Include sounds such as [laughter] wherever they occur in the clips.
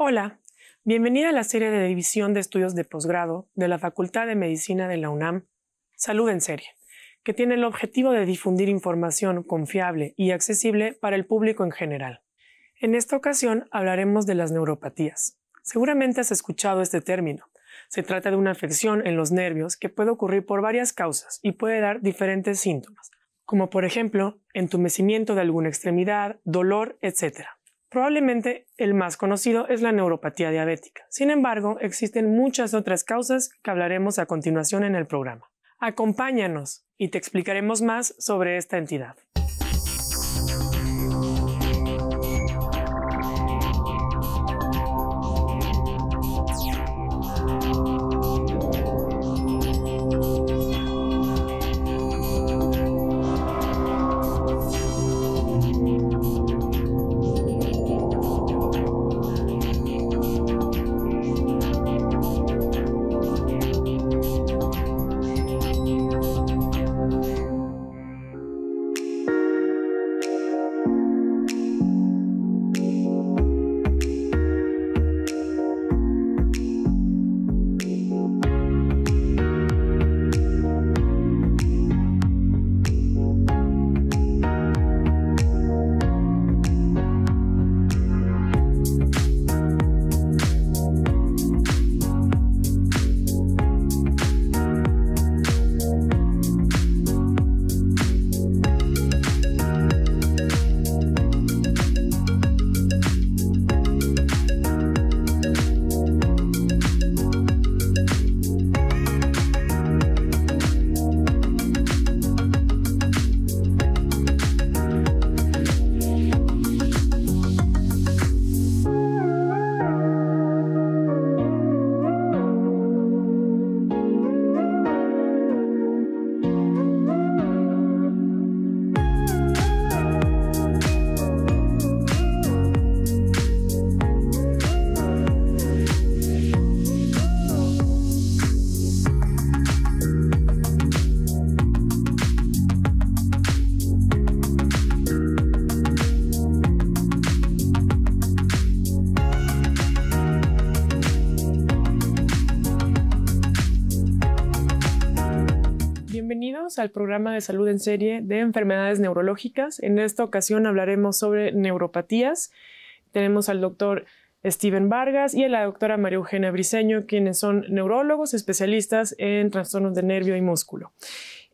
Hola, bienvenida a la serie de División de Estudios de Posgrado de la Facultad de Medicina de la UNAM, Salud en Serie, que tiene el objetivo de difundir información confiable y accesible para el público en general. En esta ocasión hablaremos de las neuropatías. Seguramente has escuchado este término. Se trata de una afección en los nervios que puede ocurrir por varias causas y puede dar diferentes síntomas, como por ejemplo entumecimiento de alguna extremidad, dolor, etc. Probablemente el más conocido es la neuropatía diabética. Sin embargo, existen muchas otras causas que hablaremos a continuación en el programa. Acompáñanos y te explicaremos más sobre esta entidad. al programa de salud en serie de enfermedades neurológicas. En esta ocasión hablaremos sobre neuropatías. Tenemos al doctor Steven Vargas y a la doctora María Eugenia Briseño, quienes son neurólogos especialistas en trastornos de nervio y músculo.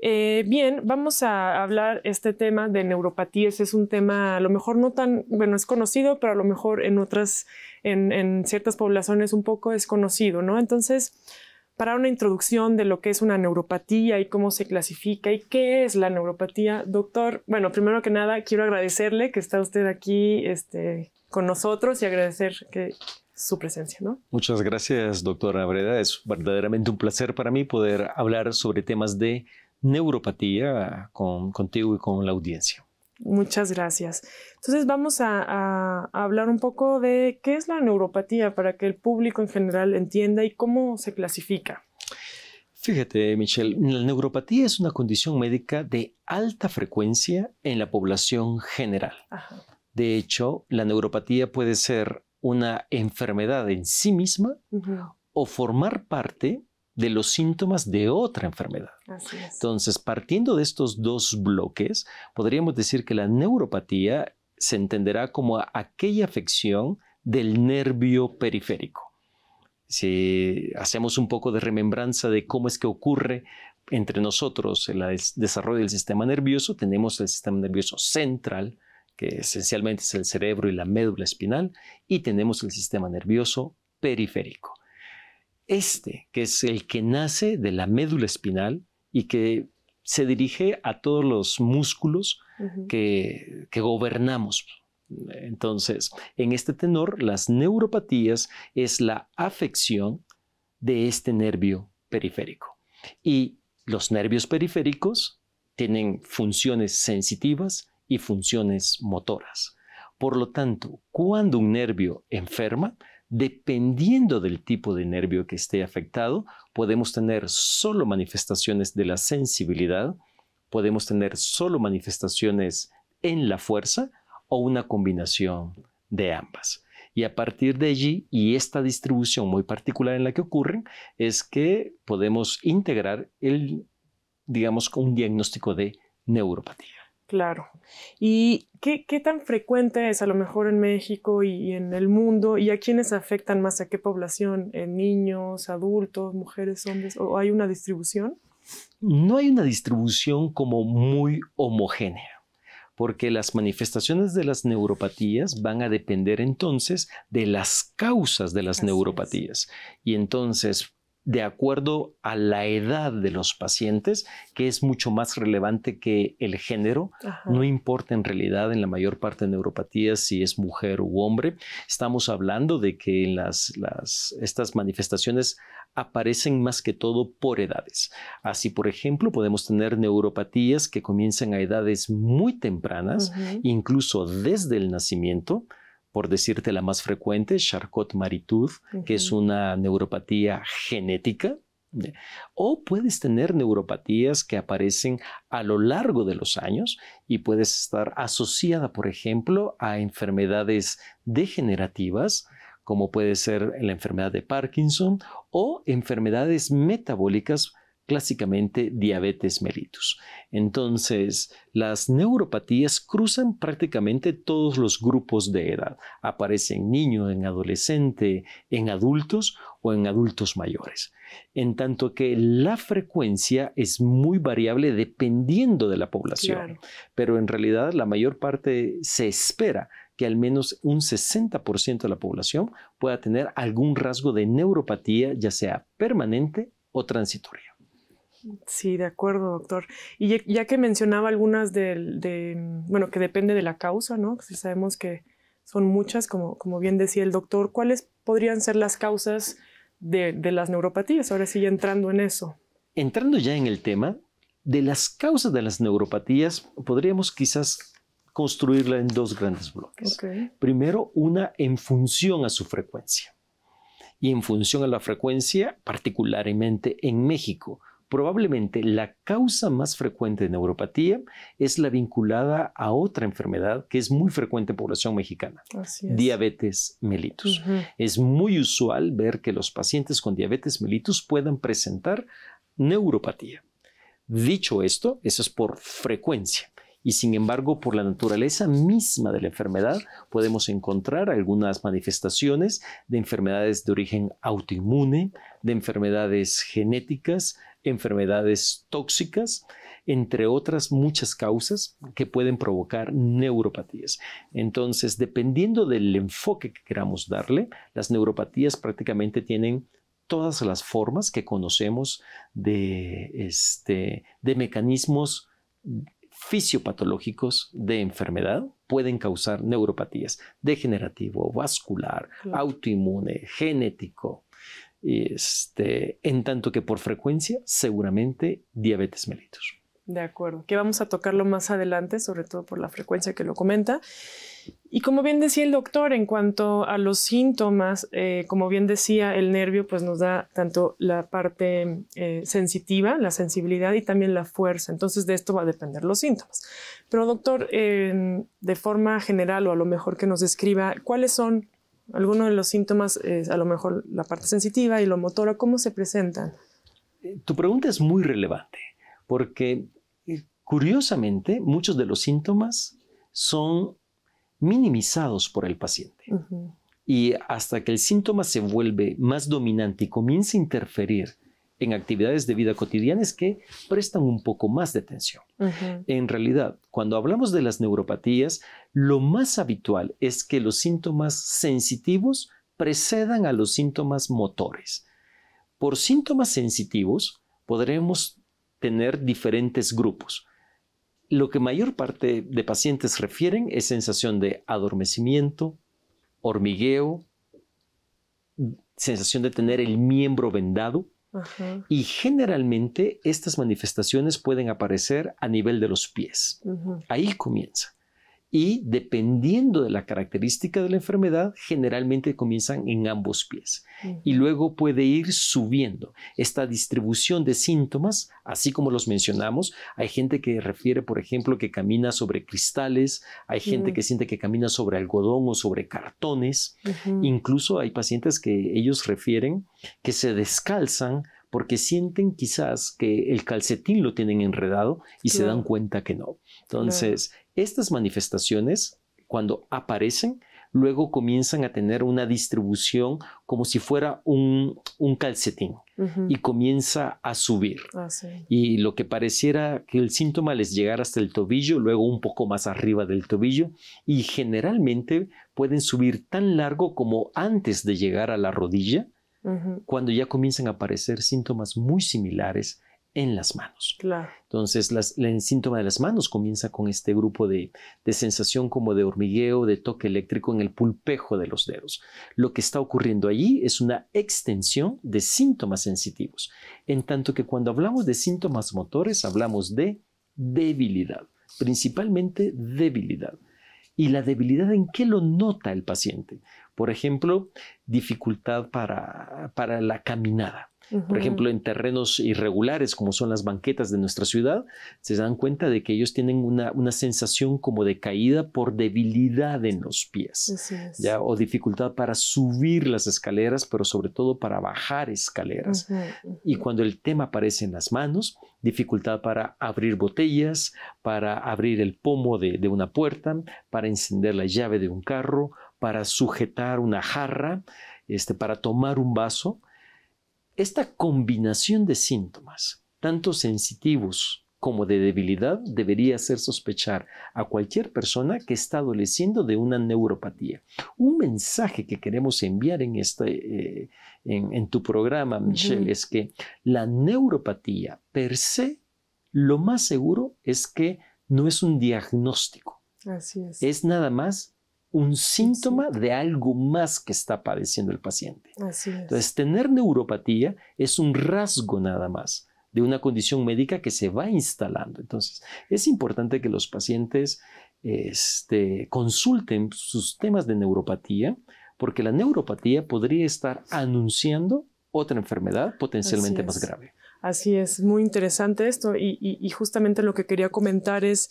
Eh, bien, vamos a hablar este tema de neuropatías. Es un tema a lo mejor no tan, bueno, es conocido, pero a lo mejor en otras, en, en ciertas poblaciones un poco desconocido, ¿no? Entonces, para una introducción de lo que es una neuropatía y cómo se clasifica y qué es la neuropatía. Doctor, bueno, primero que nada, quiero agradecerle que está usted aquí este, con nosotros y agradecer que, su presencia. ¿no? Muchas gracias, doctor Abreda. Es verdaderamente un placer para mí poder hablar sobre temas de neuropatía con, contigo y con la audiencia. Muchas gracias. Entonces vamos a, hablar un poco de qué es la neuropatía para que el público en general entienda y cómo se clasifica. Fíjate, Michelle, la neuropatía es una condición médica de alta frecuencia en la población general. De hecho, la neuropatía puede ser una enfermedad en sí misma o formar parte de los síntomas de otra enfermedad. Así es. Entonces, partiendo de estos dos bloques, podríamos decir que la neuropatía se entenderá como aquella afección del nervio periférico. Si hacemos un poco de remembranza de cómo es que ocurre entre nosotros el desarrollo del sistema nervioso, tenemos el sistema nervioso central, que esencialmente es el cerebro y la médula espinal, y tenemos el sistema nervioso periférico este, que es el que nace de la médula espinal y que se dirige a todos los músculos que gobernamos. Entonces, en este tenor, las neuropatías es la afección de este nervio periférico. Y los nervios periféricos tienen funciones sensitivas y funciones motoras. Por lo tanto, cuando un nervio enferma, Dependiendo del tipo de nervio que esté afectado, podemos tener solo manifestaciones de la sensibilidad, podemos tener solo manifestaciones en la fuerza o una combinación de ambas. Y a partir de allí, y esta distribución muy particular en la que ocurren, es que podemos integrar el, digamos, un diagnóstico de neuropatía. Claro. ¿Y qué, tan frecuente es a lo mejor en México y, en el mundo? ¿Y a quiénes afectan más? ¿A qué población? ¿En niños, adultos, mujeres, hombres? ¿O hay una distribución? No hay una distribución como muy homogénea porque las manifestaciones de las neuropatías van a depender entonces de las causas de las neuropatías. Y entonces de acuerdo a la edad de los pacientes, que es mucho más relevante que el género. No importa en realidad en la mayor parte de neuropatías si es mujer u hombre. Estamos hablando de que estas manifestaciones aparecen más que todo por edades. Así, por ejemplo, podemos tener neuropatías que comienzan a edades muy tempranas, incluso desde el nacimiento por decirte la más frecuente, charcot marie que es una neuropatía genética, o puedes tener neuropatías que aparecen a lo largo de los años y puedes estar asociada, por ejemplo, a enfermedades degenerativas, como puede ser la enfermedad de Parkinson, o enfermedades metabólicas clásicamente diabetes mellitus. Entonces, las neuropatías cruzan prácticamente todos los grupos de edad. Aparece en niños, en adolescente, en adultos o en adultos mayores. En tanto que la frecuencia es muy variable dependiendo de la población, pero en realidad la mayor parte se espera que al menos un 60% de la población pueda tener algún rasgo de neuropatía, ya sea permanente o transitoria. Sí, de acuerdo, doctor. Y ya que mencionaba algunas del, de, mm, bueno, que depende de la causa, ¿no? Si sabemos que son muchas, como, como bien decía el doctor, ¿cuáles podrían ser las causas de, las neuropatías? Ahora sí, entrando en eso. Entrando ya en el tema, de las causas de las neuropatías podríamos quizás construirla en dos grandes bloques. Primero, una en función a su frecuencia. Y en función a la frecuencia, particularmente en México, Probablemente la causa más frecuente de neuropatía es la vinculada a otra enfermedad que es muy frecuente en población mexicana, diabetes mellitus. Es muy usual ver que los pacientes con diabetes mellitus puedan presentar neuropatía. Dicho esto, eso es por frecuencia y sin embargo por la naturaleza misma de la enfermedad podemos encontrar algunas manifestaciones de enfermedades de origen autoinmune, de enfermedades genéticas, enfermedades tóxicas, entre otras muchas causas que pueden provocar neuropatías. Entonces, dependiendo del enfoque que queramos darle, las neuropatías prácticamente tienen todas las formas que conocemos de, este, de mecanismos fisiopatológicos de enfermedad pueden causar neuropatías degenerativo, vascular, autoinmune, genético, este, en tanto que por frecuencia, seguramente diabetes mellitus. De acuerdo, que vamos a tocarlo más adelante, sobre todo por la frecuencia que lo comenta. Y como bien decía el doctor, en cuanto a los síntomas, eh, como bien decía, el nervio pues nos da tanto la parte eh, sensitiva, la sensibilidad y también la fuerza. Entonces de esto va a depender los síntomas. Pero doctor, eh, de forma general o a lo mejor que nos describa, ¿cuáles son Alguno de los síntomas es a lo mejor la parte sensitiva y lo motor, ¿cómo se presentan? Eh, tu pregunta es muy relevante porque eh, curiosamente muchos de los síntomas son minimizados por el paciente. Y hasta que el síntoma se vuelve más dominante y comienza a interferir en actividades de vida es que prestan un poco más de atención. En realidad, cuando hablamos de las neuropatías, lo más habitual es que los síntomas sensitivos precedan a los síntomas motores. Por síntomas sensitivos podremos tener diferentes grupos. Lo que mayor parte de pacientes refieren es sensación de adormecimiento, hormigueo, sensación de tener el miembro vendado, y generalmente estas manifestaciones pueden aparecer a nivel de los pies. Ahí comienza y dependiendo de la característica de la enfermedad, generalmente comienzan en ambos pies mm. y luego puede ir subiendo. Esta distribución de síntomas, así como los mencionamos, hay gente que refiere, por ejemplo, que camina sobre cristales, hay gente mm. que siente que camina sobre algodón o sobre cartones, incluso hay pacientes que ellos refieren que se descalzan porque sienten quizás que el calcetín lo tienen enredado y se dan cuenta que no. Entonces, estas manifestaciones, cuando aparecen, luego comienzan a tener una distribución como si fuera un, calcetín y comienza a subir. Ah, y lo que pareciera que el síntoma les llegara hasta el tobillo, luego un poco más arriba del tobillo y generalmente pueden subir tan largo como antes de llegar a la rodilla, cuando ya comienzan a aparecer síntomas muy similares en las manos. Entonces, el síntoma de las manos comienza con este grupo de, sensación como de hormigueo, de toque eléctrico en el pulpejo de los dedos. Lo que está ocurriendo allí es una extensión de síntomas sensitivos, en tanto que cuando hablamos de síntomas motores, hablamos de debilidad, principalmente debilidad. ¿Y la debilidad en qué lo nota el paciente? Por ejemplo, dificultad para, para la caminada por ejemplo, en terrenos irregulares como son las banquetas de nuestra ciudad, se dan cuenta de que ellos tienen una, sensación como de caída por debilidad en los pies o dificultad para subir las escaleras, pero sobre todo para bajar escaleras. Y cuando el tema aparece en las manos, dificultad para abrir botellas, para abrir el pomo de, una puerta, para encender la llave de un carro, para sujetar una jarra, este, para tomar un vaso, esta combinación de síntomas, tanto sensitivos como de debilidad, debería hacer sospechar a cualquier persona que está adoleciendo de una neuropatía. Un mensaje que queremos enviar en, este, eh, tu programa, Michelle, es que la neuropatía per se, lo más seguro es que no es un diagnóstico. Así es. Es nada más un síntoma de algo más que está padeciendo el paciente. Entonces, tener neuropatía es un rasgo nada más de una condición médica que se va instalando. Entonces, es importante que los pacientes este, consulten sus temas de neuropatía, porque la neuropatía podría estar anunciando otra enfermedad potencialmente más grave. Así es, muy interesante esto y justamente lo que quería comentar es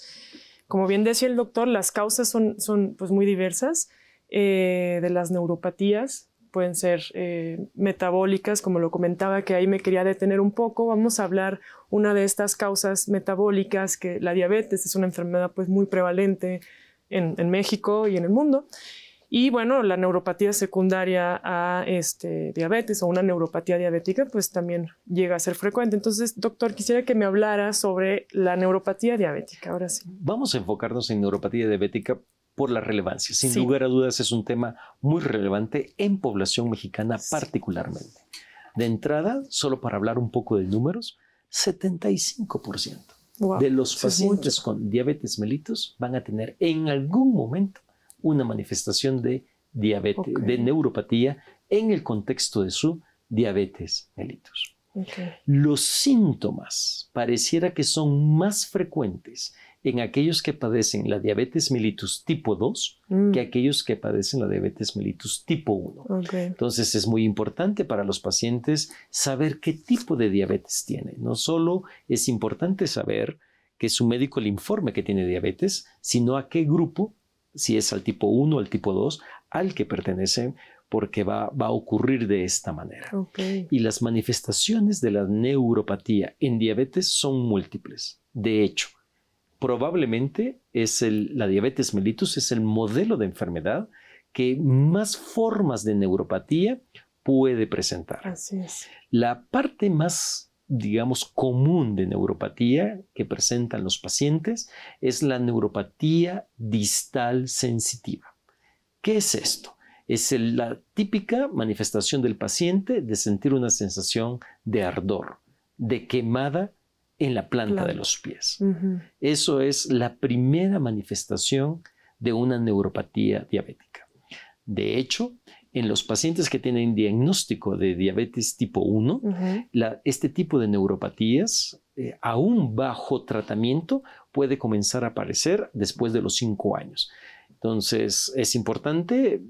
como bien decía el doctor, las causas son, pues, muy diversas eh, de las neuropatías. Pueden ser eh, metabólicas, como lo comentaba, que ahí me quería detener un poco. Vamos a hablar una de estas causas metabólicas, que la diabetes es una enfermedad pues, muy prevalente en México y en el mundo. Y bueno, la neuropatía secundaria a este, diabetes o una neuropatía diabética, pues también llega a ser frecuente. Entonces, doctor, quisiera que me hablara sobre la neuropatía diabética. Ahora sí. Vamos a enfocarnos en neuropatía diabética por la relevancia. Sin lugar a dudas, es un tema muy relevante en población mexicana particularmente. De entrada, solo para hablar un poco de números, 75% de los pacientes con diabetes mellitus van a tener en algún momento una manifestación de diabetes, de neuropatía en el contexto de su diabetes mellitus. Los síntomas pareciera que son más frecuentes en aquellos que padecen la diabetes mellitus tipo 2 mm. que aquellos que padecen la diabetes mellitus tipo 1. Entonces es muy importante para los pacientes saber qué tipo de diabetes tiene. No solo es importante saber que su médico le informe que tiene diabetes, sino a qué grupo si es al tipo 1 o al tipo 2, al que pertenece porque va, a ocurrir de esta manera. Y las manifestaciones de la neuropatía en diabetes son múltiples. De hecho, probablemente es la diabetes mellitus es el modelo de enfermedad que más formas de neuropatía puede presentar. La parte más digamos, común de neuropatía que presentan los pacientes es la neuropatía distal sensitiva. ¿Qué es esto? Es la típica manifestación del paciente de sentir una sensación de ardor, de quemada en la planta de los pies. Eso es la primera manifestación de una neuropatía diabética. De hecho, en los pacientes que tienen diagnóstico de diabetes tipo 1, este tipo de neuropatías, eh, aún bajo tratamiento, puede comenzar a aparecer después de los 5 años. Entonces, es importante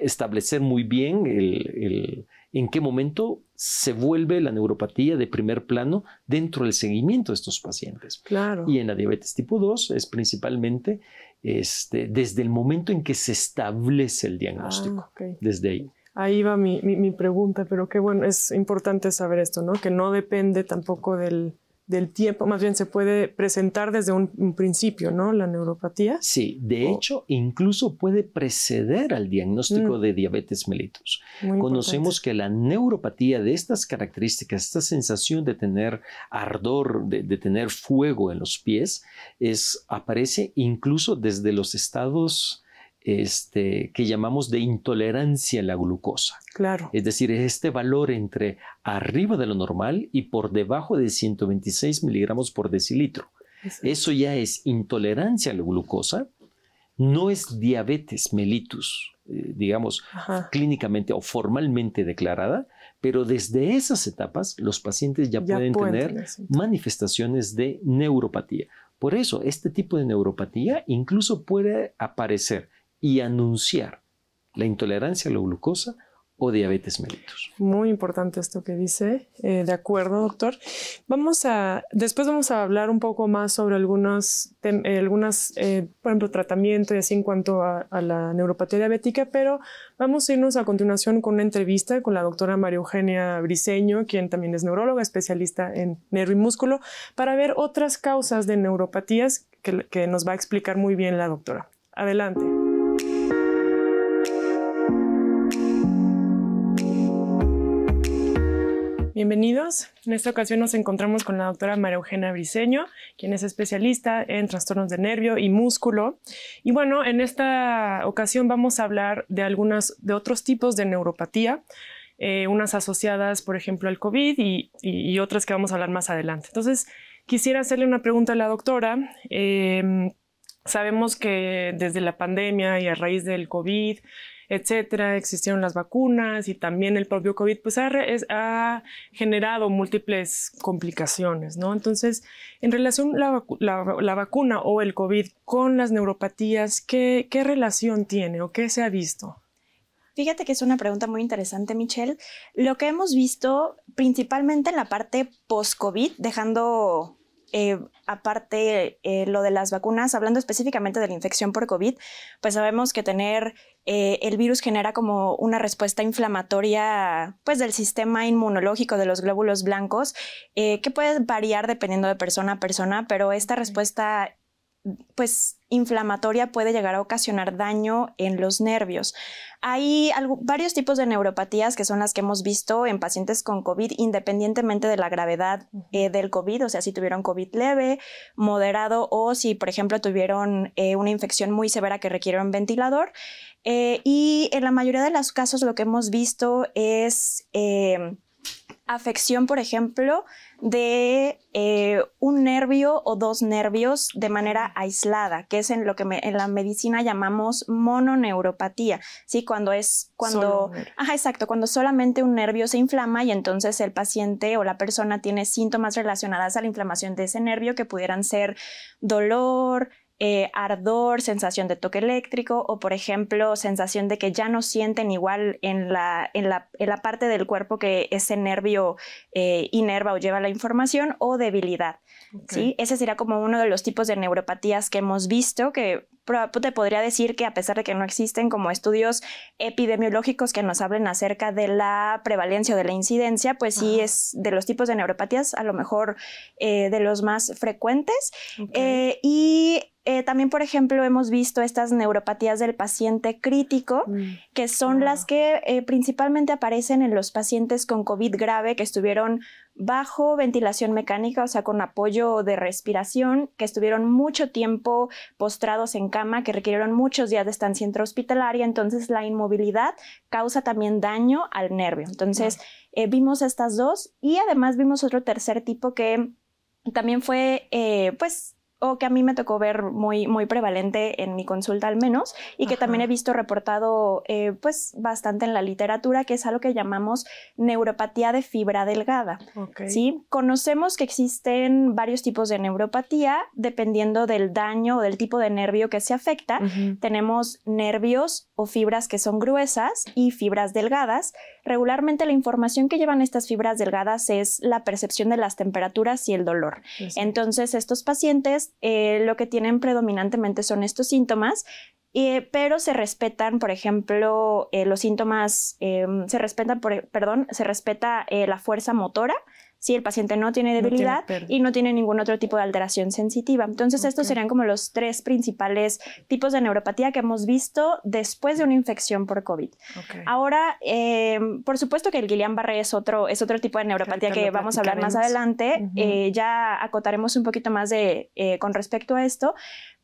establecer muy bien el, en qué momento se vuelve la neuropatía de primer plano dentro del seguimiento de estos pacientes. Claro. Y en la diabetes tipo 2 es principalmente este, desde el momento en que se establece el diagnóstico, ah, desde ahí. Ahí va mi, mi, pregunta, pero qué bueno, es importante saber esto, ¿no? Que no depende tampoco del, del tiempo, más bien se puede presentar desde un, principio, ¿no? La neuropatía. Sí, de hecho, incluso puede preceder al diagnóstico mm. de diabetes mellitus. Conocemos que la neuropatía de estas características, esta sensación de tener ardor, de, de tener fuego en los pies, es, aparece incluso desde los estados este, que llamamos de intolerancia a la glucosa. Claro. Es decir, es este valor entre arriba de lo normal y por debajo de 126 miligramos por decilitro. Eso ya es intolerancia a la glucosa, no es diabetes mellitus, eh, digamos, clínicamente o formalmente declarada, pero desde esas etapas los pacientes ya, pueden, tener manifestaciones de neuropatía. Por eso, este tipo de neuropatía incluso puede aparecer y anunciar la intolerancia a la glucosa o diabetes mellitus. Muy importante esto que dice. Eh, de acuerdo, doctor. Vamos a, después vamos a hablar un poco más sobre algunos, eh, algunas, eh, por ejemplo, tratamiento y así en cuanto a, la neuropatía diabética, pero vamos a irnos a continuación con una entrevista con la doctora María Eugenia Briseño, quien también es neuróloga, especialista en nervio y músculo, para ver otras causas de neuropatías que nos va a explicar muy bien la doctora. Adelante. Bienvenidos. En esta ocasión nos encontramos con la doctora María Eugenia Briceño, quien es especialista en trastornos de nervio y músculo. Y bueno, en esta ocasión vamos a hablar de algunas de otros tipos de neuropatía, eh, unas asociadas, por ejemplo, al COVID y, otras que vamos a hablar más adelante. Entonces, quisiera hacerle una pregunta a la doctora. Eh, sabemos que desde la pandemia y a raíz del COVID, etcétera, existieron las vacunas y también el propio COVID, pues ha, generado múltiples complicaciones, ¿no? Entonces, en relación la, la, vacuna o el COVID con las neuropatías, ¿qué, ¿qué relación tiene o qué se ha visto? Fíjate que es una pregunta muy interesante, Michelle. Lo que hemos visto principalmente en la parte post-COVID, dejando eh, aparte, eh, lo de las vacunas, hablando específicamente de la infección por COVID, pues sabemos que tener eh, el virus genera como una respuesta inflamatoria pues del sistema inmunológico de los glóbulos blancos, que puede variar dependiendo de persona a persona, pero esta respuesta pues inflamatoria puede llegar a ocasionar daño en los nervios. Hay varios tipos de neuropatías que son las que hemos visto en pacientes con COVID, independientemente de la gravedad eh, del COVID, o sea, si tuvieron COVID leve, moderado o si, por ejemplo, tuvieron eh, una infección muy severa que requiere un ventilador. Eh, y en la mayoría de los casos lo que hemos visto es afección, por ejemplo, de eh, un nervio o dos nervios de manera aislada, que es en lo que en la medicina llamamos mononeuropatía, ¿sí? Cuando es, cuando, ajá, exacto, cuando solamente un nervio se inflama y entonces el paciente o la persona tiene síntomas relacionadas a la inflamación de ese nervio que pudieran ser dolor, eh, ardor, sensación de toque eléctrico o, por ejemplo, sensación de que ya no sienten igual en la, en la, en la parte del cuerpo que ese nervio eh, inerva o lleva la información o debilidad. ¿sí? Ese sería como uno de los tipos de neuropatías que hemos visto, que te podría decir que a pesar de que no existen como estudios epidemiológicos que nos hablen acerca de la prevalencia o de la incidencia, pues sí es de los tipos de neuropatías a lo mejor eh, de los más frecuentes. Eh, y eh, también, por ejemplo, hemos visto estas neuropatías del paciente crítico, mm. que son las que principalmente aparecen en los pacientes con COVID grave que estuvieron bajo ventilación mecánica, o sea, con apoyo de respiración, que estuvieron mucho tiempo postrados en cama, que requirieron muchos días de estancia intrahospitalaria, entonces la inmovilidad causa también daño al nervio. Entonces, eh, vimos estas dos y además vimos otro tercer tipo que también fue, eh, pues, o que a mí me tocó ver muy, muy prevalente en mi consulta al menos, y que también he visto reportado eh, pues bastante en la literatura, que es algo que llamamos neuropatía de fibra delgada. Conocemos que existen varios tipos de neuropatía dependiendo del daño o del tipo de nervio que se afecta. Tenemos nervios o fibras que son gruesas y fibras delgadas. Regularmente la información que llevan estas fibras delgadas es la percepción de las temperaturas y el dolor. Entonces estos pacientes eh, lo que tienen predominantemente son estos síntomas, eh, pero se respetan, por ejemplo, eh, los síntomas, se respetan, perdón, se respeta la fuerza motora, si el paciente no tiene debilidad y no tiene ningún otro tipo de alteración sensitiva. Entonces, estos serían como los tres principales tipos de neuropatía que hemos visto después de una infección por COVID. Ahora, eh, por supuesto que el Guillain-Barré es otro, es otro tipo de neuropatía que vamos a hablar más adelante. Eh, ya acotaremos un poquito más de, eh, con respecto a esto.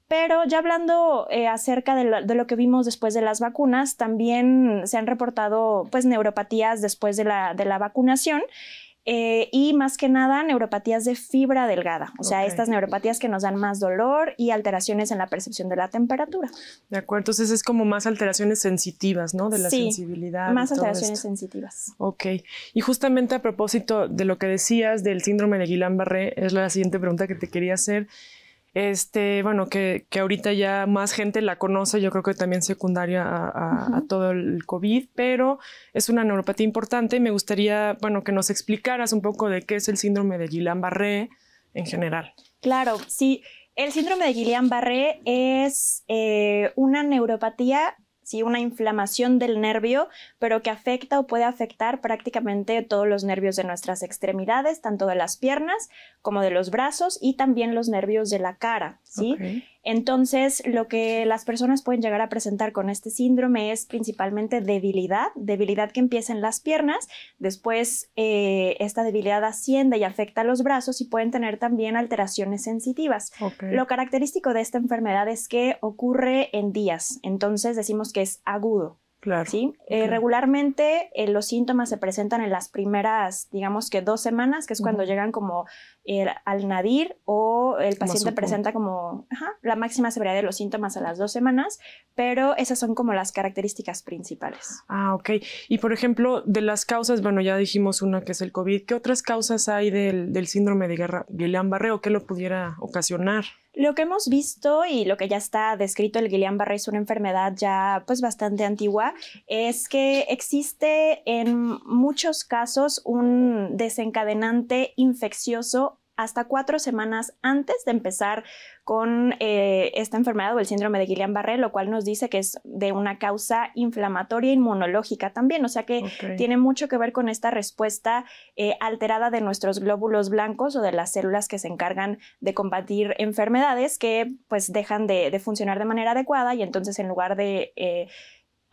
Pero ya hablando acerca de lo, que vimos después de las vacunas, también se han reportado pues neuropatías después de la, de la vacunación eh, y más que nada, neuropatías de fibra delgada, o sea, estas neuropatías que nos dan más dolor y alteraciones en la percepción de la temperatura. De acuerdo, entonces es como más alteraciones sensitivas, ¿no? De la sensibilidad. Más alteraciones sensitivas. Ok, y justamente a propósito de lo que decías del síndrome de Guillain-Barré, es la siguiente pregunta que te quería hacer. Este, bueno, que, ahorita ya más gente la conoce, yo creo que también secundaria a, todo el COVID, pero es una neuropatía importante. Y Me gustaría, bueno, que nos explicaras un poco de qué es el síndrome de Guillain-Barré en general. Claro, sí. El síndrome de Guillain-Barré es eh, una neuropatía una inflamación del nervio, pero que afecta o puede afectar prácticamente todos los nervios de nuestras extremidades, tanto de las piernas como de los brazos y también los nervios de la cara. ¿sí? Entonces, lo que las personas pueden llegar a presentar con este síndrome es principalmente debilidad, debilidad que empieza en las piernas, después eh, esta debilidad asciende y afecta a los brazos y pueden tener también alteraciones sensitivas. Lo característico de esta enfermedad es que ocurre en días, entonces decimos que es agudo. ¿sí? Eh, regularmente eh, los síntomas se presentan en las primeras, digamos que dos semanas, que es cuando llegan como al nadir o el paciente presenta como la máxima severidad de los síntomas a las dos semanas, pero esas son como las características principales. Ah, ok. Y por ejemplo, de las causas, bueno, ya dijimos una que es el COVID, ¿qué otras causas hay del, del síndrome de Guillain-Barré o qué lo pudiera ocasionar? Lo que hemos visto y lo que ya está descrito, el Guillain-Barré es una enfermedad ya pues bastante antigua, es que existe en muchos casos un desencadenante infeccioso hasta cuatro semanas antes de empezar con eh, esta enfermedad o el síndrome de Guillain-Barré, lo cual nos dice que es de una causa inflamatoria inmunológica también, o sea que tiene mucho que ver con esta respuesta eh, alterada de nuestros glóbulos blancos o de las células que se encargan de combatir enfermedades que pues dejan de, funcionar de manera adecuada y entonces en lugar de... Eh,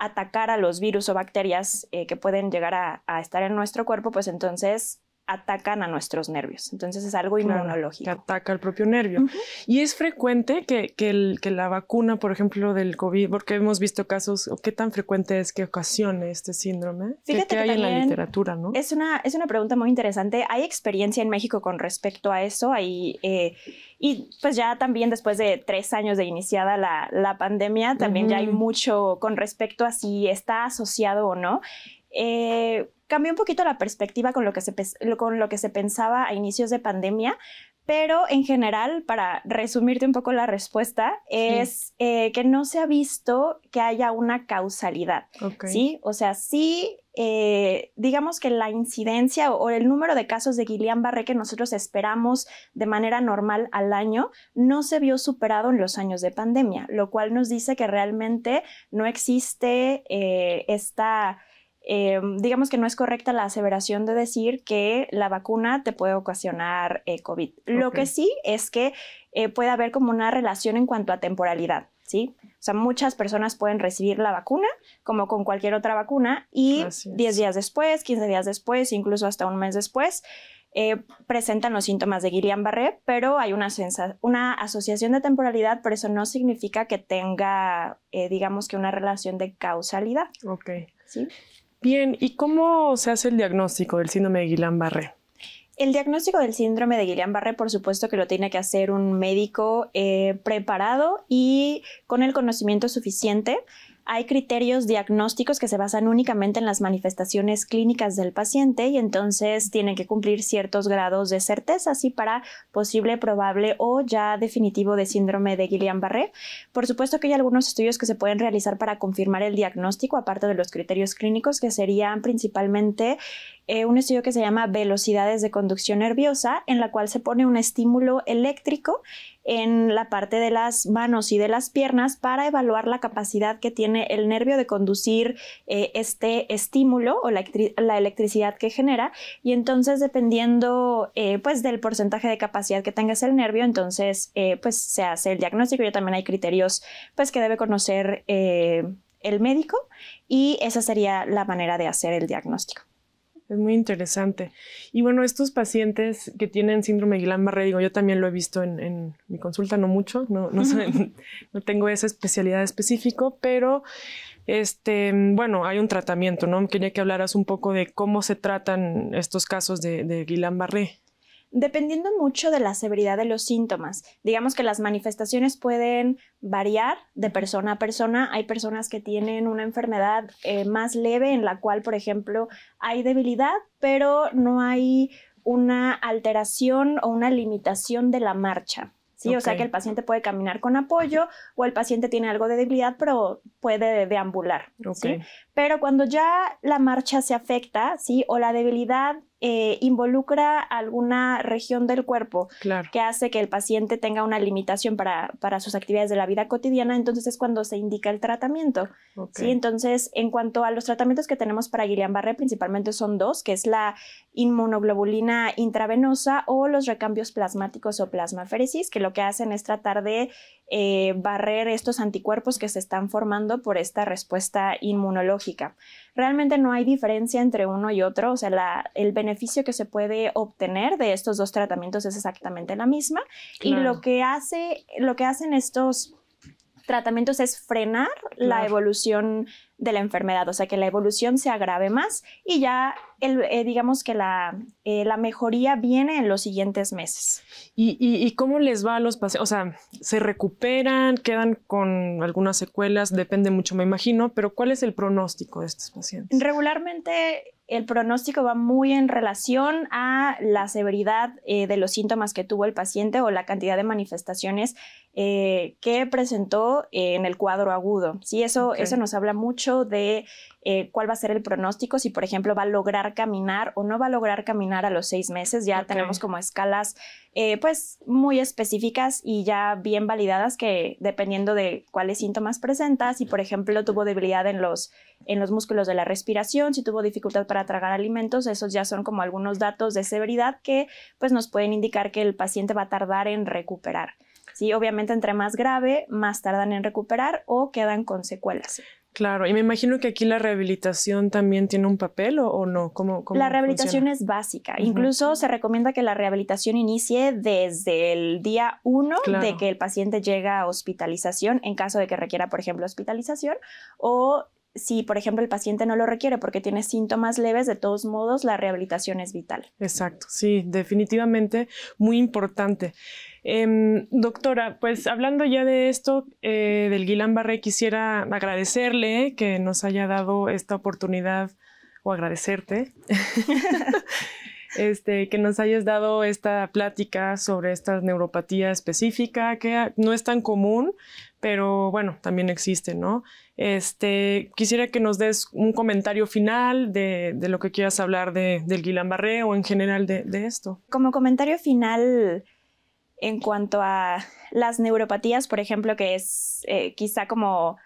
atacar a los virus o bacterias que pueden llegar a, estar en nuestro cuerpo, pues entonces atacan a nuestros nervios. Entonces es algo inmunológico. ataca al propio nervio. Y es frecuente que, la vacuna, por ejemplo, del COVID, porque hemos visto casos, qué tan frecuente es que ocasione este síndrome. Fíjate que hay en la literatura, ¿no? Es una, es una pregunta muy interesante. ¿Hay experiencia en México con respecto a eso? Eh, y pues ya también después de tres años de iniciada la, pandemia, también ya hay mucho con respecto a si está asociado o no. Eh, cambió un poquito la perspectiva con lo que se, con lo que se pensaba a inicios de pandemia, pero en general, para resumirte un poco la respuesta, es eh, que no se ha visto que haya una causalidad, ¿sí? O sea, sí, eh, digamos que la incidencia o, el número de casos de Guillain-Barré que nosotros esperamos de manera normal al año no se vio superado en los años de pandemia, lo cual nos dice que realmente no existe eh, esta Em, digamos que no es correcta la aseveración de decir que la vacuna te puede ocasionar eh, COVID. Lo que sí es que eh, puede haber como una relación en cuanto a temporalidad. ¿Sí? O sea, muchas personas pueden recibir la vacuna, como con cualquier otra vacuna, y 10 días después, 15 días después, incluso hasta un mes después, eh, presentan los síntomas de Guillain-Barré, pero hay una, una, asociación de temporalidad, pero eso no significa que tenga, digamos que una relación de causalidad. Ok. ¿Sí? Bien, ¿y cómo se hace el diagnóstico del síndrome de Guillain-Barré? El diagnóstico del síndrome de Guillain-Barré, por supuesto que lo tiene que hacer un médico eh, preparado y con el conocimiento suficiente hay criterios diagnósticos que se basan únicamente en las manifestaciones clínicas del paciente y entonces tienen que cumplir ciertos grados de certeza, así para posible, probable o ya definitivo de síndrome de Guillain-Barré. Por supuesto que hay algunos estudios que se pueden realizar para confirmar el diagnóstico, aparte de los criterios clínicos, que serían principalmente eh, un estudio que se llama Velocidades de Conducción Nerviosa, en la cual se pone un estímulo eléctrico en la parte de las manos y de las piernas para evaluar la capacidad que tiene el nervio de conducir eh, este estímulo o la, electricidad que genera y entonces dependiendo eh, pues del porcentaje de capacidad que tengas el nervio entonces pues se hace el diagnóstico y también hay criterios pues que debe conocer el médico y esa sería la manera de hacer el diagnóstico. Es muy interesante. Y bueno, estos pacientes que tienen síndrome de Guillain-Barré, digo, yo también lo he visto en, mi consulta, no mucho, no, no, [laughs] tengo esa especialidad específica, pero este, bueno, hay un tratamiento, ¿no? Quería que hablaras un poco de cómo se tratan estos casos de, de Guillain-Barré. Dependiendo mucho de la severidad de los síntomas, digamos que las manifestaciones pueden variar de persona a persona. Hay personas que tienen una enfermedad eh, más leve en la cual, por ejemplo, hay debilidad, pero no hay una alteración o una limitación de la marcha. Sí, o sea que el paciente puede caminar con apoyo o el paciente tiene algo de debilidad, pero puede deambular. Okay. Pero cuando ya la marcha se afecta, ¿sí? O la debilidad eh, involucra alguna región del cuerpo que hace que el paciente tenga una limitación para, para, sus actividades de la vida cotidiana, entonces es cuando se indica el tratamiento. ¿sí? Entonces, en cuanto a los tratamientos que tenemos para Guillain-Barré, principalmente son dos, que es la inmunoglobulina intravenosa o los recambios plasmáticos o plasmaféresis, que lo que hacen es tratar de eh, barrer estos anticuerpos que se están formando por esta respuesta inmunológica. Realmente no hay diferencia entre uno y otro, o sea, el beneficio que se puede obtener de estos dos tratamientos es exactamente la misma y lo que, hace, lo que hacen estos tratamientos es frenar la evolución de la enfermedad, o sea, que la evolución se agrave más y ya eh, digamos que eh, la, mejoría viene en los siguientes meses. ¿Y, y cómo les va a los pacientes? O sea, ¿se recuperan? ¿Quedan con algunas secuelas? Depende mucho, me imagino, pero ¿cuál es el pronóstico de estos pacientes? Regularmente el pronóstico va muy en relación a la severidad eh, de los síntomas que tuvo el paciente o la cantidad de manifestaciones eh, que presentó eh, en el cuadro agudo. Si eso, eso nos habla mucho de eh, cuál va a ser el pronóstico, si por ejemplo va a lograr caminar o no va a lograr caminar a los seis meses. Ya tenemos como escalas eh, pues muy específicas y ya bien validadas que dependiendo de cuáles síntomas presenta, si por ejemplo tuvo debilidad en los, en los músculos de la respiración, si tuvo dificultad para tragar alimentos, esos ya son como algunos datos de severidad que pues nos pueden indicar que el paciente va a tardar en recuperar. Sí, obviamente entre más grave, más tardan en recuperar o quedan con secuelas. Claro, y me imagino que aquí la rehabilitación también tiene un papel o, no. la rehabilitación es básica. Incluso se recomienda que la rehabilitación inicie desde el día uno de que el paciente llega a hospitalización, en caso de que requiera, por ejemplo, hospitalización, o si, por ejemplo, el paciente no lo requiere porque tiene síntomas leves, de todos modos, la rehabilitación es vital. Exacto, sí, definitivamente muy importante. Em, doctora, pues hablando ya de esto, eh, del Guilán Barré, quisiera agradecerle que nos haya dado esta oportunidad, o agradecerte, [laughs] este, que nos hayas dado esta plática sobre esta neuropatía específica, que no es tan común, pero bueno, también existe, ¿no? Este, quisiera que nos des un comentario final de, lo que quieras hablar del Guillain Barré o en general de, de esto. Como comentario final, en cuanto a las neuropatías, por ejemplo, que es eh, quizá como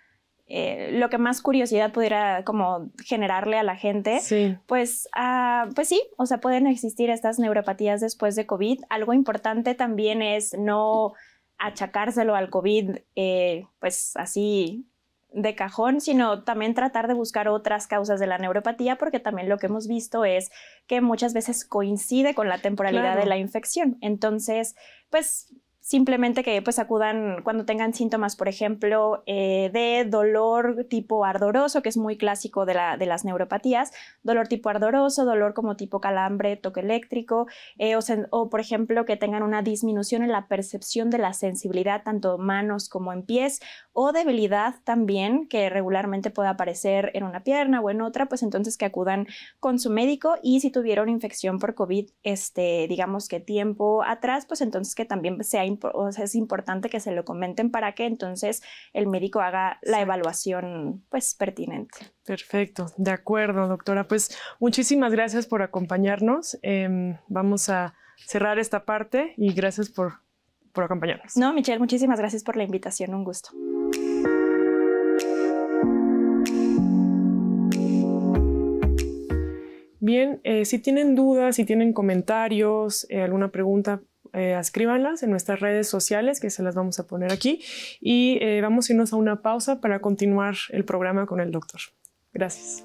eh, lo que más curiosidad pudiera como generarle a la gente, Pues, ah, pues sí, o sea, pueden existir estas neuropatías después de COVID. Algo importante también es no achacárselo al COVID, eh, pues así de cajón, sino también tratar de buscar otras causas de la neuropatía, porque también lo que hemos visto es que muchas veces coincide con la temporalidad de la infección. Entonces, pues simplemente que pues acudan cuando tengan síntomas, por ejemplo, eh, de dolor tipo ardoroso, que es muy clásico de, la, de, las neuropatías, dolor tipo ardoroso, dolor como tipo calambre, toque eléctrico, eh, o, por ejemplo que tengan una disminución en la percepción de la sensibilidad tanto en manos como en pies, o debilidad también que regularmente puede aparecer en una pierna o en otra, pues entonces que acudan con su médico y si tuvieron infección por COVID, este, digamos que tiempo atrás, pues entonces que también sea o sea, es importante que se lo comenten para que entonces el médico haga la evaluación pues pertinente. Perfecto, de acuerdo, doctora. Pues muchísimas gracias por acompañarnos. Em, vamos a cerrar esta parte y gracias por, acompañarnos. No, Michelle, muchísimas gracias por la invitación, un gusto. Bien, eh, si tienen dudas, si tienen comentarios, eh, alguna pregunta, eh, escríbanlas en nuestras redes sociales, que se las vamos a poner aquí. Y eh, vamos a irnos a una pausa para continuar el programa con el doctor. Gracias.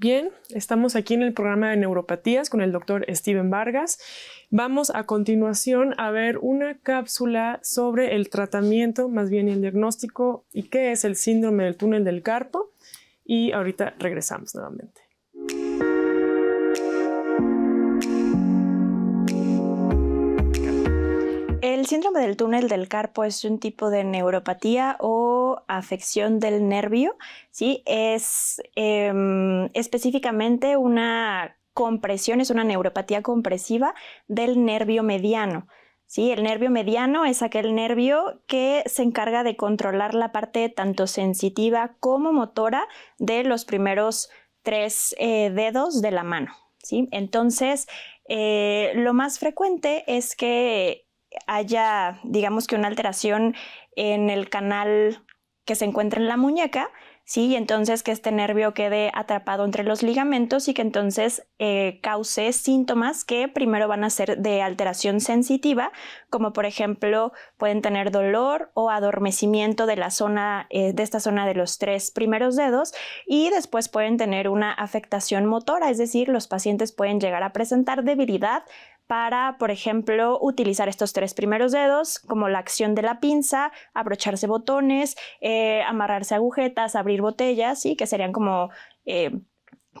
Bien, estamos aquí en el programa de neuropatías con el doctor Steven Vargas. Vamos a continuación a ver una cápsula sobre el tratamiento, más bien el diagnóstico y qué es el síndrome del túnel del carpo. Y ahorita regresamos nuevamente. El síndrome del túnel del carpo es un tipo de neuropatía o afección del nervio, ¿sí? Es em, específicamente una compresión, es una neuropatía compresiva del nervio mediano. ¿sí? El nervio mediano es aquel nervio que se encarga de controlar la parte tanto sensitiva como motora de los primeros tres eh, dedos de la mano. ¿sí? Entonces, eh, lo más frecuente es que haya, digamos que una alteración en el canal que se encuentra en la muñeca, ¿sí? Y entonces que este nervio quede atrapado entre los ligamentos y que entonces eh, cause síntomas que primero van a ser de alteración sensitiva, como por ejemplo pueden tener dolor o adormecimiento de la zona, eh, de esta zona de los tres primeros dedos y después pueden tener una afectación motora, es decir, los pacientes pueden llegar a presentar debilidad, para, por ejemplo, utilizar estos tres primeros dedos, como la acción de la pinza, abrocharse botones, eh, amarrarse agujetas, abrir botellas, y que serían como eh,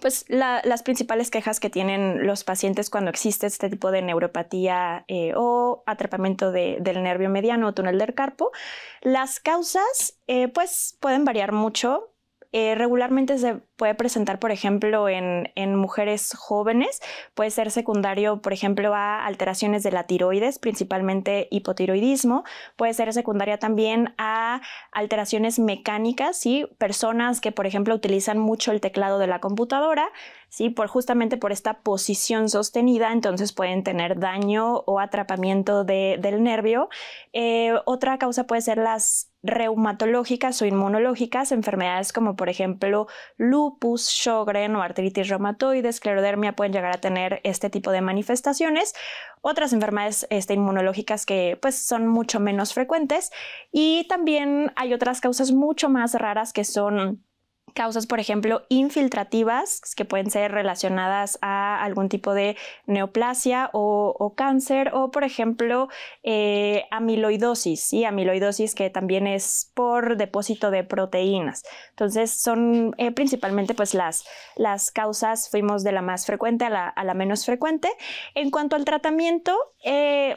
pues, las principales quejas que tienen los pacientes cuando existe este tipo de neuropatía eh, o atrapamiento del nervio mediano o túnel del carpo. Las causas pues, pueden variar mucho eh, regularmente se puede presentar, por ejemplo, en, mujeres jóvenes, puede ser secundario, por ejemplo, a alteraciones de la tiroides, principalmente hipotiroidismo, puede ser secundaria también a alteraciones mecánicas, personas que, por ejemplo, utilizan mucho el teclado de la computadora, ¿sí? por, justamente por esta posición sostenida, entonces pueden tener daño o atrapamiento del nervio. Eh, otra causa puede ser las reumatológicas o inmunológicas, enfermedades como por ejemplo lupus, Sjögren o artritis reumatoide, esclerodermia pueden llegar a tener este tipo de manifestaciones, otras enfermedades este, inmunológicas que pues son mucho menos frecuentes y también hay otras causas mucho más raras que son causas, por ejemplo, infiltrativas, que pueden ser relacionadas a algún tipo de neoplasia o, cáncer, o por ejemplo, eh, amiloidosis, Y amiloidosis que también es por depósito de proteínas. Entonces, son eh, principalmente pues, las, las causas, fuimos de la más frecuente a la, menos frecuente. En cuanto al tratamiento, eh,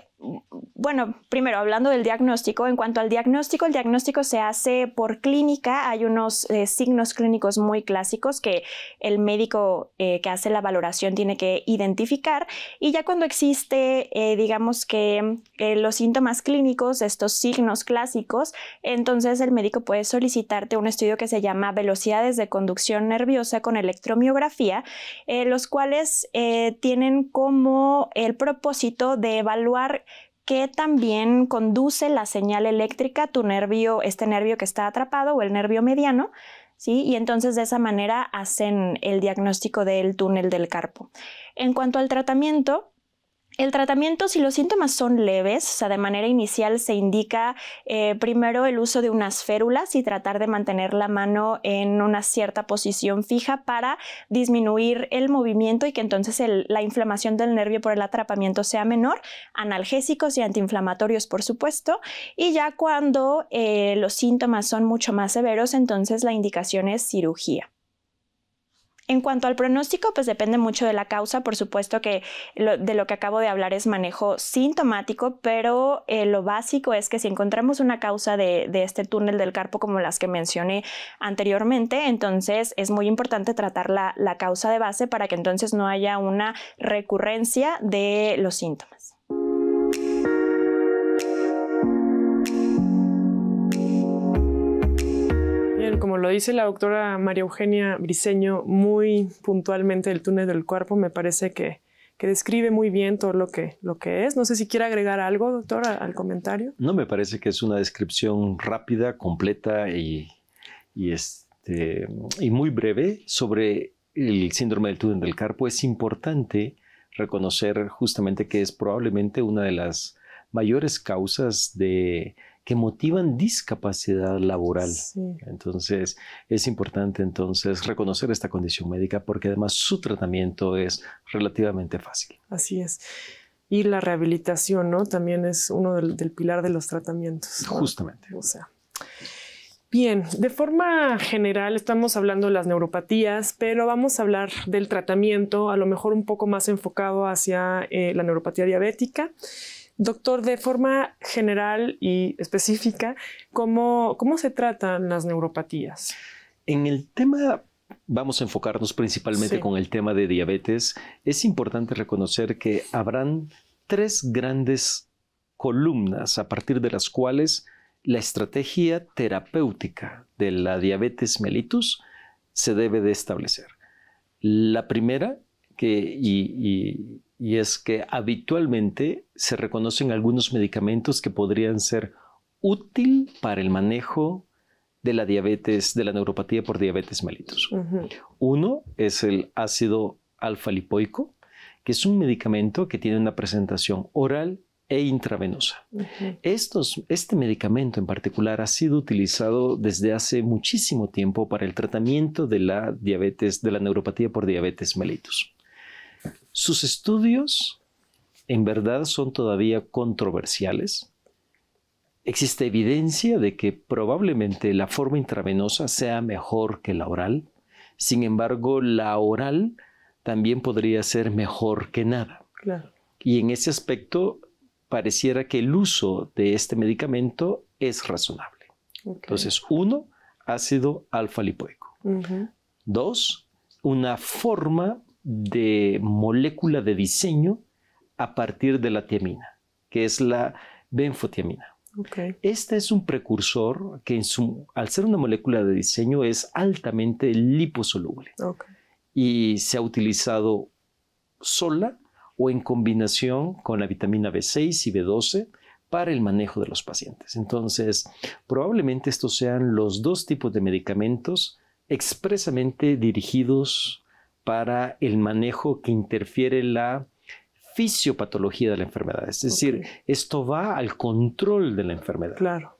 bueno, primero hablando del diagnóstico, en cuanto al diagnóstico, el diagnóstico se hace por clínica, hay unos eh, signos clínicos muy clásicos que el médico eh, que hace la valoración tiene que identificar y ya cuando existe, eh, digamos que los síntomas clínicos, estos signos clásicos, entonces el médico puede solicitarte un estudio que se llama velocidades de conducción nerviosa con electromiografía, los cuales tienen como el propósito de evaluar que también conduce la señal eléctrica, tu nervio, este nervio que está atrapado o el nervio mediano, ¿sí? Y entonces de esa manera hacen el diagnóstico del túnel del carpo. En cuanto al tratamiento, el tratamiento, si los síntomas son leves, o sea, de manera inicial se indica eh, primero el uso de unas férulas y tratar de mantener la mano en una cierta posición fija para disminuir el movimiento y que entonces la inflamación del nervio por el atrapamiento sea menor, analgésicos y antiinflamatorios, por supuesto, y ya cuando eh, los síntomas son mucho más severos, entonces la indicación es cirugía. En cuanto al pronóstico, pues depende mucho de la causa. Por supuesto que de lo que acabo de hablar es manejo sintomático, pero eh, lo básico es que si encontramos una causa de, este túnel del carpo como las que mencioné anteriormente, entonces es muy importante tratar la causa de base para que entonces no haya una recurrencia de los síntomas. como lo dice la doctora María Eugenia Briseño muy puntualmente el túnel del cuerpo, me parece que, describe muy bien todo lo que, es. No sé si quiere agregar algo, doctor, al comentario. No, me parece que es una descripción rápida, completa y, este, y muy breve sobre el síndrome del túnel del carpo. Es importante reconocer justamente que es probablemente una de las mayores causas de que motivan discapacidad laboral. Entonces, es importante entonces reconocer esta condición médica porque además su tratamiento es relativamente fácil. Así es. Y la rehabilitación, ¿no? También es uno del, pilar de los tratamientos. Justamente. O sea. Bien, de forma general estamos hablando de las neuropatías, pero vamos a hablar del tratamiento, a lo mejor un poco más enfocado hacia eh, la neuropatía diabética. Doctor, de forma general y específica, ¿cómo, se tratan las neuropatías? En el tema vamos a enfocarnos principalmente con el tema de diabetes, es importante reconocer que habrán tres grandes columnas a partir de las cuales la estrategia terapéutica de la diabetes mellitus se debe de establecer. La primera y, es que habitualmente se reconocen algunos medicamentos que podrían ser útil para el manejo de la diabetes, de la neuropatía por diabetes mellitus. Uno es el ácido alfa-lipoico, que es un medicamento que tiene una presentación oral e intravenosa. este medicamento en particular ha sido utilizado desde hace muchísimo tiempo para el tratamiento de la diabetes, de la neuropatía por diabetes mellitus. Sus estudios en verdad son todavía controversiales. Existe evidencia de que probablemente la forma intravenosa sea mejor que la oral. Sin embargo, la oral también podría ser mejor que nada. Claro. Y en ese aspecto pareciera que el uso de este medicamento es razonable. Entonces, uno, ácido alfa lipoico. Dos, una forma de molécula de diseño a partir de la tiamina, que es la benfotiamina. Okay. Este es un precursor que al ser una molécula de diseño es altamente liposoluble y se ha utilizado sola o en combinación con la vitamina B6 y B12 para el manejo de los pacientes. Entonces, probablemente estos sean los dos tipos de medicamentos expresamente dirigidos para el manejo que interfiere la fisiopatología de la enfermedad. Es decir, esto va al control de la enfermedad. Claro.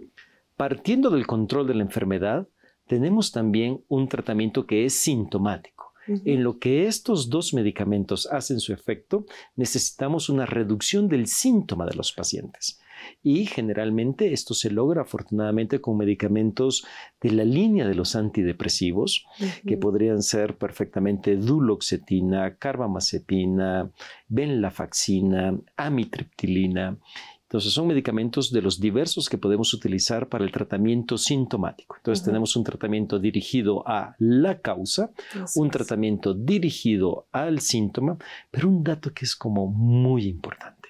Partiendo del control de la enfermedad, tenemos también un tratamiento que es sintomático. En lo que estos dos medicamentos hacen su efecto, necesitamos una reducción del síntoma de los pacientes y generalmente esto se logra afortunadamente con medicamentos de la línea de los antidepresivos, que podrían ser perfectamente duloxetina, carbamazepina, venlafaxina, amitriptilina. Entonces son medicamentos de los diversos que podemos utilizar para el tratamiento sintomático. Entonces tenemos un tratamiento dirigido a la causa, un tratamiento dirigido al síntoma, pero un dato que es como muy importante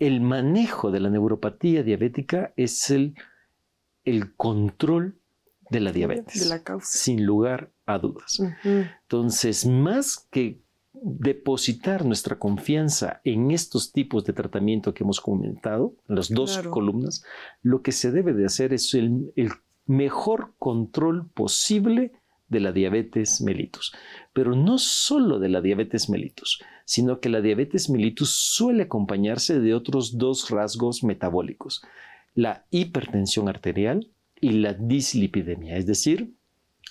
el manejo de la neuropatía diabética es el, el control de la diabetes. De la causa. Sin lugar a dudas. Entonces, más que depositar nuestra confianza en estos tipos de tratamiento que hemos comentado, en las dos columnas, lo que se debe de hacer es el, el mejor control posible de la diabetes mellitus. Pero no solo de la diabetes mellitus, sino que la diabetes mellitus suele acompañarse de otros dos rasgos metabólicos, la hipertensión arterial y la dislipidemia, es decir,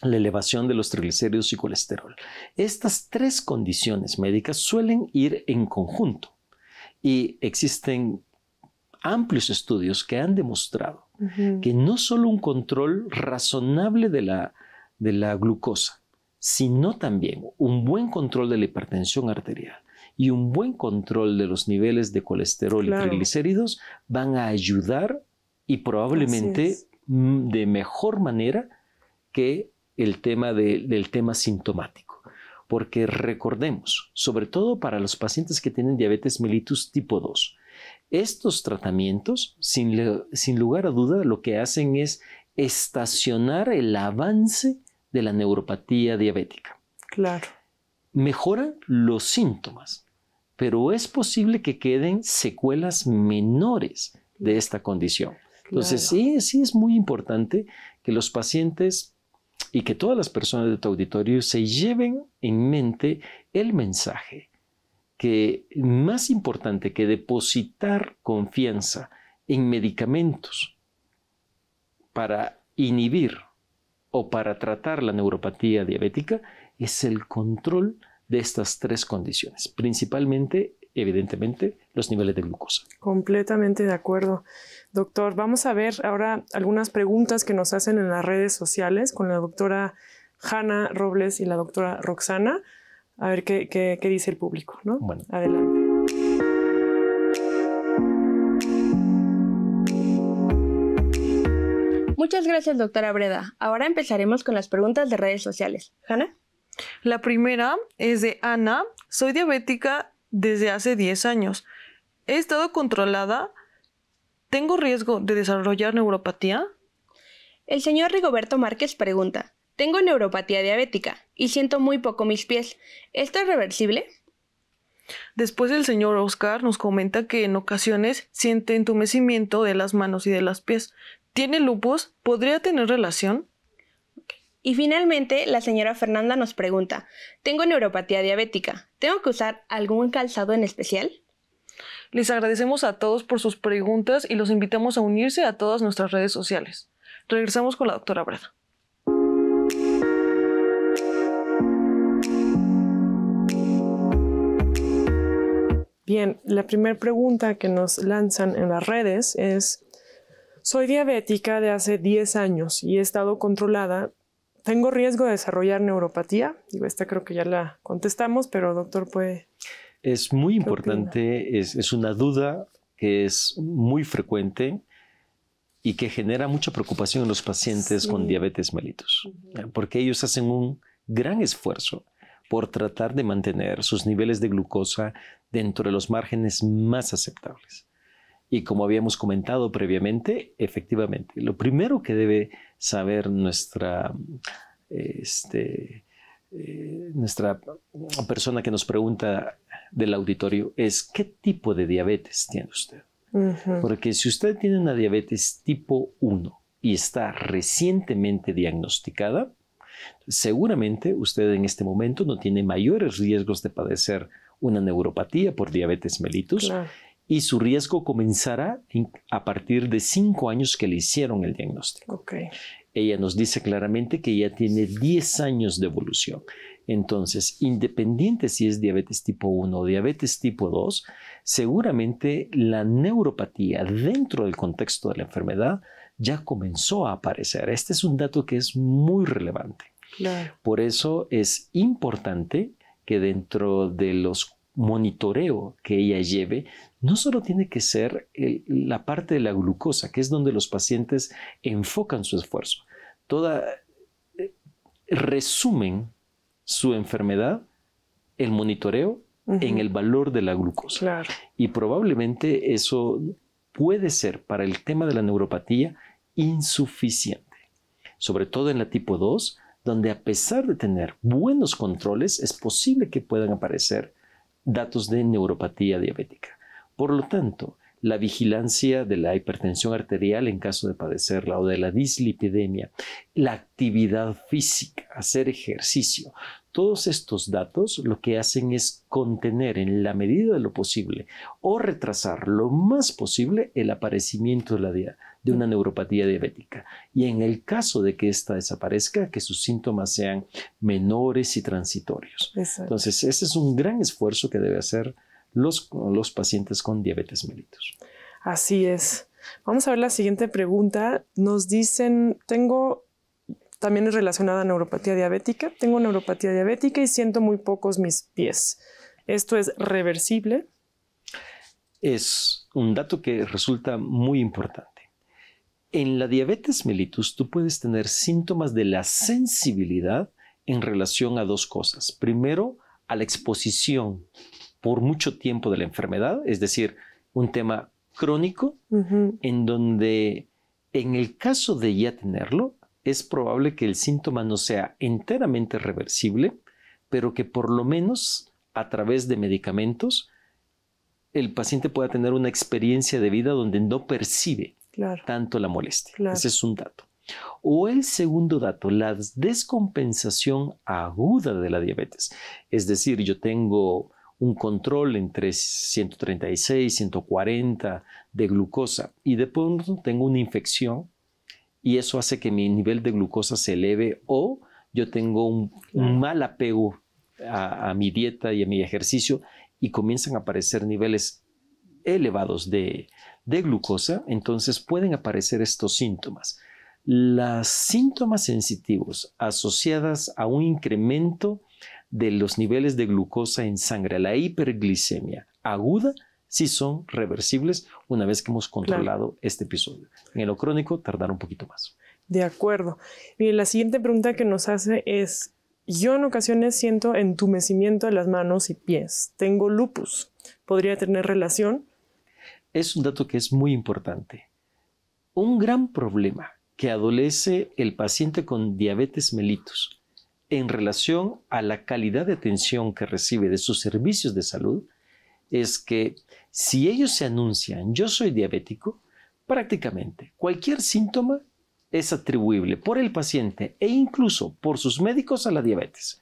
la elevación de los triglicéridos y colesterol. Estas tres condiciones médicas suelen ir en conjunto y existen amplios estudios que han demostrado que no solo un control razonable de la de la glucosa, sino también un buen control de la hipertensión arterial y un buen control de los niveles de colesterol y triglicéridos van a ayudar y probablemente mm, de mejor manera que el tema del tema sintomático. Porque recordemos, sobre todo para los pacientes que tienen diabetes mellitus tipo 2, estos tratamientos, sin, sin lugar a duda, lo que hacen es estacionar el avance de la neuropatía diabética. Claro. Mejoran los síntomas, pero es posible que queden secuelas menores de esta condición. Entonces, sí, sí es muy importante que los pacientes y que todas las personas de tu auditorio se lleven en mente el mensaje que más importante que depositar confianza en medicamentos para inhibir o para tratar la neuropatía diabética es el control de estas tres condiciones, principalmente, evidentemente, los niveles de glucosa. Completamente de acuerdo. Doctor, vamos a ver ahora algunas preguntas que nos hacen en las redes sociales con la doctora Hanna Robles y la doctora Roxana, a ver qué, qué dice el público. ¿no? Bueno. Adelante. Muchas gracias, doctora Breda. Ahora empezaremos con las preguntas de redes sociales. Hanna. La primera es de Ana. Soy diabética desde hace 10 años. He estado controlada. ¿Tengo riesgo de desarrollar neuropatía? El señor Rigoberto Márquez pregunta, tengo neuropatía diabética y siento muy poco mis pies. ¿Esto es reversible? Después el señor Oscar nos comenta que en ocasiones siente entumecimiento de las manos y de las pies tiene lupus, ¿podría tener relación? Y finalmente, la señora Fernanda nos pregunta, tengo neuropatía diabética, ¿tengo que usar algún calzado en especial? Les agradecemos a todos por sus preguntas y los invitamos a unirse a todas nuestras redes sociales. Regresamos con la doctora Brada. Bien, la primera pregunta que nos lanzan en las redes es soy diabética de hace 10 años y he estado controlada. ¿Tengo riesgo de desarrollar neuropatía? esta creo que ya la contestamos, pero doctor puede... Es muy importante, es, una duda que es muy frecuente y que genera mucha preocupación en los pacientes con diabetes mellitus, porque ellos hacen un gran esfuerzo por tratar de mantener sus niveles de glucosa dentro de los márgenes más aceptables. Y como habíamos comentado previamente, efectivamente, lo primero que debe saber nuestra, este, eh, nuestra persona que nos pregunta del auditorio es qué tipo de diabetes tiene usted. Porque si usted tiene una diabetes tipo 1 y está recientemente diagnosticada, seguramente usted en este momento no tiene mayores riesgos de padecer una neuropatía por diabetes mellitus y su riesgo comenzará a partir de cinco años que le hicieron el diagnóstico. Okay. Ella nos dice claramente que ya tiene 10 años de evolución. Entonces, independiente si es diabetes tipo 1 o diabetes tipo 2, seguramente la neuropatía dentro del contexto de la enfermedad ya comenzó a aparecer. Este es un dato que es muy relevante. Claro. Por eso es importante que dentro de los monitoreo que ella lleve no solo tiene que ser la parte de la glucosa, que es donde los pacientes enfocan su esfuerzo, toda eh, resumen su enfermedad, el monitoreo en el valor de la glucosa. Y probablemente eso puede ser para el tema de la neuropatía insuficiente, sobre todo en la tipo 2, donde a pesar de tener buenos controles, es posible que puedan aparecer datos de neuropatía diabética. Por lo tanto, la vigilancia de la hipertensión arterial en caso de padecerla o de la dislipidemia, la actividad física, hacer ejercicio, todos estos datos lo que hacen es contener en la medida de lo posible o retrasar lo más posible el aparecimiento de, una neuropatía diabética. Y en el caso de que ésta desaparezca, que sus síntomas sean menores y transitorios. Entonces, ese es un gran esfuerzo que debe hacer los, pacientes con diabetes mellitus. Así es. Vamos a ver la siguiente pregunta. Nos dicen, tengo, también es relacionada a neuropatía diabética, tengo neuropatía diabética y siento muy pocos mis pies. ¿Esto es reversible? Es un dato que resulta muy importante. En la diabetes mellitus tú puedes tener síntomas de la sensibilidad en relación a dos cosas. Primero, a la exposición por mucho tiempo de la enfermedad, es decir, un tema crónico en donde en el caso de ya tenerlo, es probable que el síntoma no sea enteramente reversible, pero que por lo menos a través de medicamentos el paciente pueda tener una experiencia de vida donde no percibe tanto la molestia. Ese es un dato. O el segundo dato, la descompensación aguda de la diabetes. Es decir, yo tengo un control entre 136, 140 de glucosa y de pronto tengo una infección y eso hace que mi nivel de glucosa se eleve o yo tengo un, mal apego a, mi dieta y a mi ejercicio y comienzan a aparecer niveles elevados de, glucosa, entonces pueden aparecer estos síntomas. Los síntomas sensitivos asociadas a un incremento de los niveles de glucosa en sangre, la hiperglicemia aguda, sí son reversibles una vez que hemos controlado este episodio. En lo crónico tardar un poquito más. De acuerdo. Y la siguiente pregunta que nos hace es, yo en ocasiones siento entumecimiento de las manos y pies. Tengo lupus. ¿Podría tener relación? Es un dato que es muy importante. Un gran problema que adolece el paciente con diabetes mellitus en relación a la calidad de atención que recibe de sus servicios de salud es que si ellos se anuncian yo soy diabético, prácticamente cualquier síntoma es atribuible por el paciente e incluso por sus médicos a la diabetes.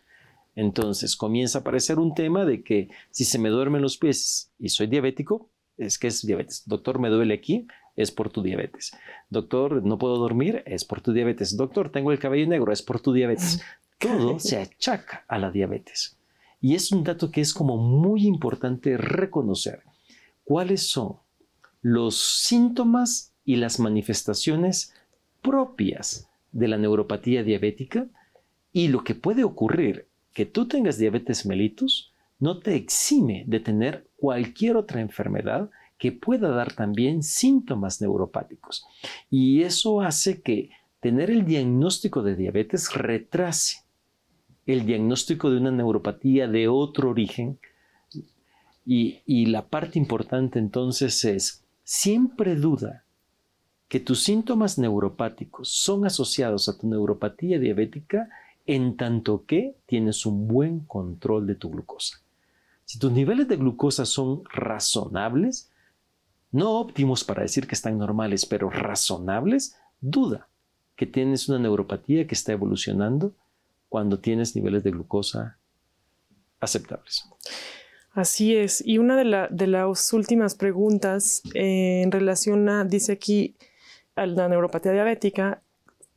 Entonces comienza a aparecer un tema de que si se me duermen los pies y soy diabético, es que es diabetes. Doctor, me duele aquí, es por tu diabetes. Doctor, no puedo dormir, es por tu diabetes. Doctor, tengo el cabello negro, es por tu diabetes. [laughs] todo [laughs] se achaca a la diabetes. Y es un dato que es como muy importante reconocer cuáles son los síntomas y las manifestaciones propias de la neuropatía diabética y lo que puede ocurrir que tú tengas diabetes mellitus no te exime de tener cualquier otra enfermedad que pueda dar también síntomas neuropáticos. Y eso hace que tener el diagnóstico de diabetes retrase el diagnóstico de una neuropatía de otro origen. Y, la parte importante entonces es, siempre duda que tus síntomas neuropáticos son asociados a tu neuropatía diabética en tanto que tienes un buen control de tu glucosa. Si tus niveles de glucosa son razonables, no óptimos para decir que están normales, pero razonables, duda que tienes una neuropatía que está evolucionando cuando tienes niveles de glucosa aceptables. Así es. Y una de, las últimas preguntas eh, en relación a, dice aquí, a la neuropatía diabética,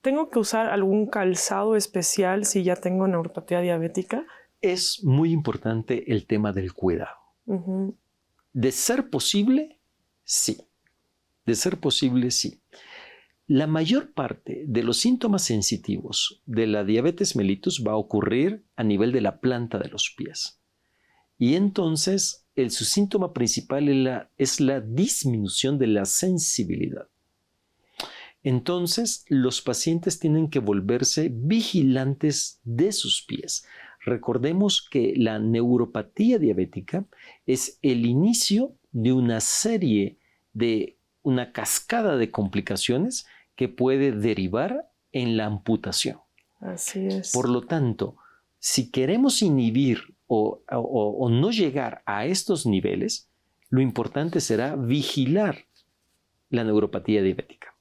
¿tengo que usar algún calzado especial si ya tengo neuropatía diabética? Es muy importante el tema del cuidado. De ser posible, sí. De ser posible, sí. La mayor parte de los síntomas sensitivos de la diabetes mellitus va a ocurrir a nivel de la planta de los pies. Y entonces su síntoma principal es la, es la disminución de la sensibilidad. Entonces los pacientes tienen que volverse vigilantes de sus pies. Recordemos que la neuropatía diabética es el inicio de una serie de una cascada de complicaciones que puede derivar en la amputación. Así es. Por lo tanto, si queremos inhibir o, no llegar a estos niveles, lo importante será vigilar la neuropatía diabética.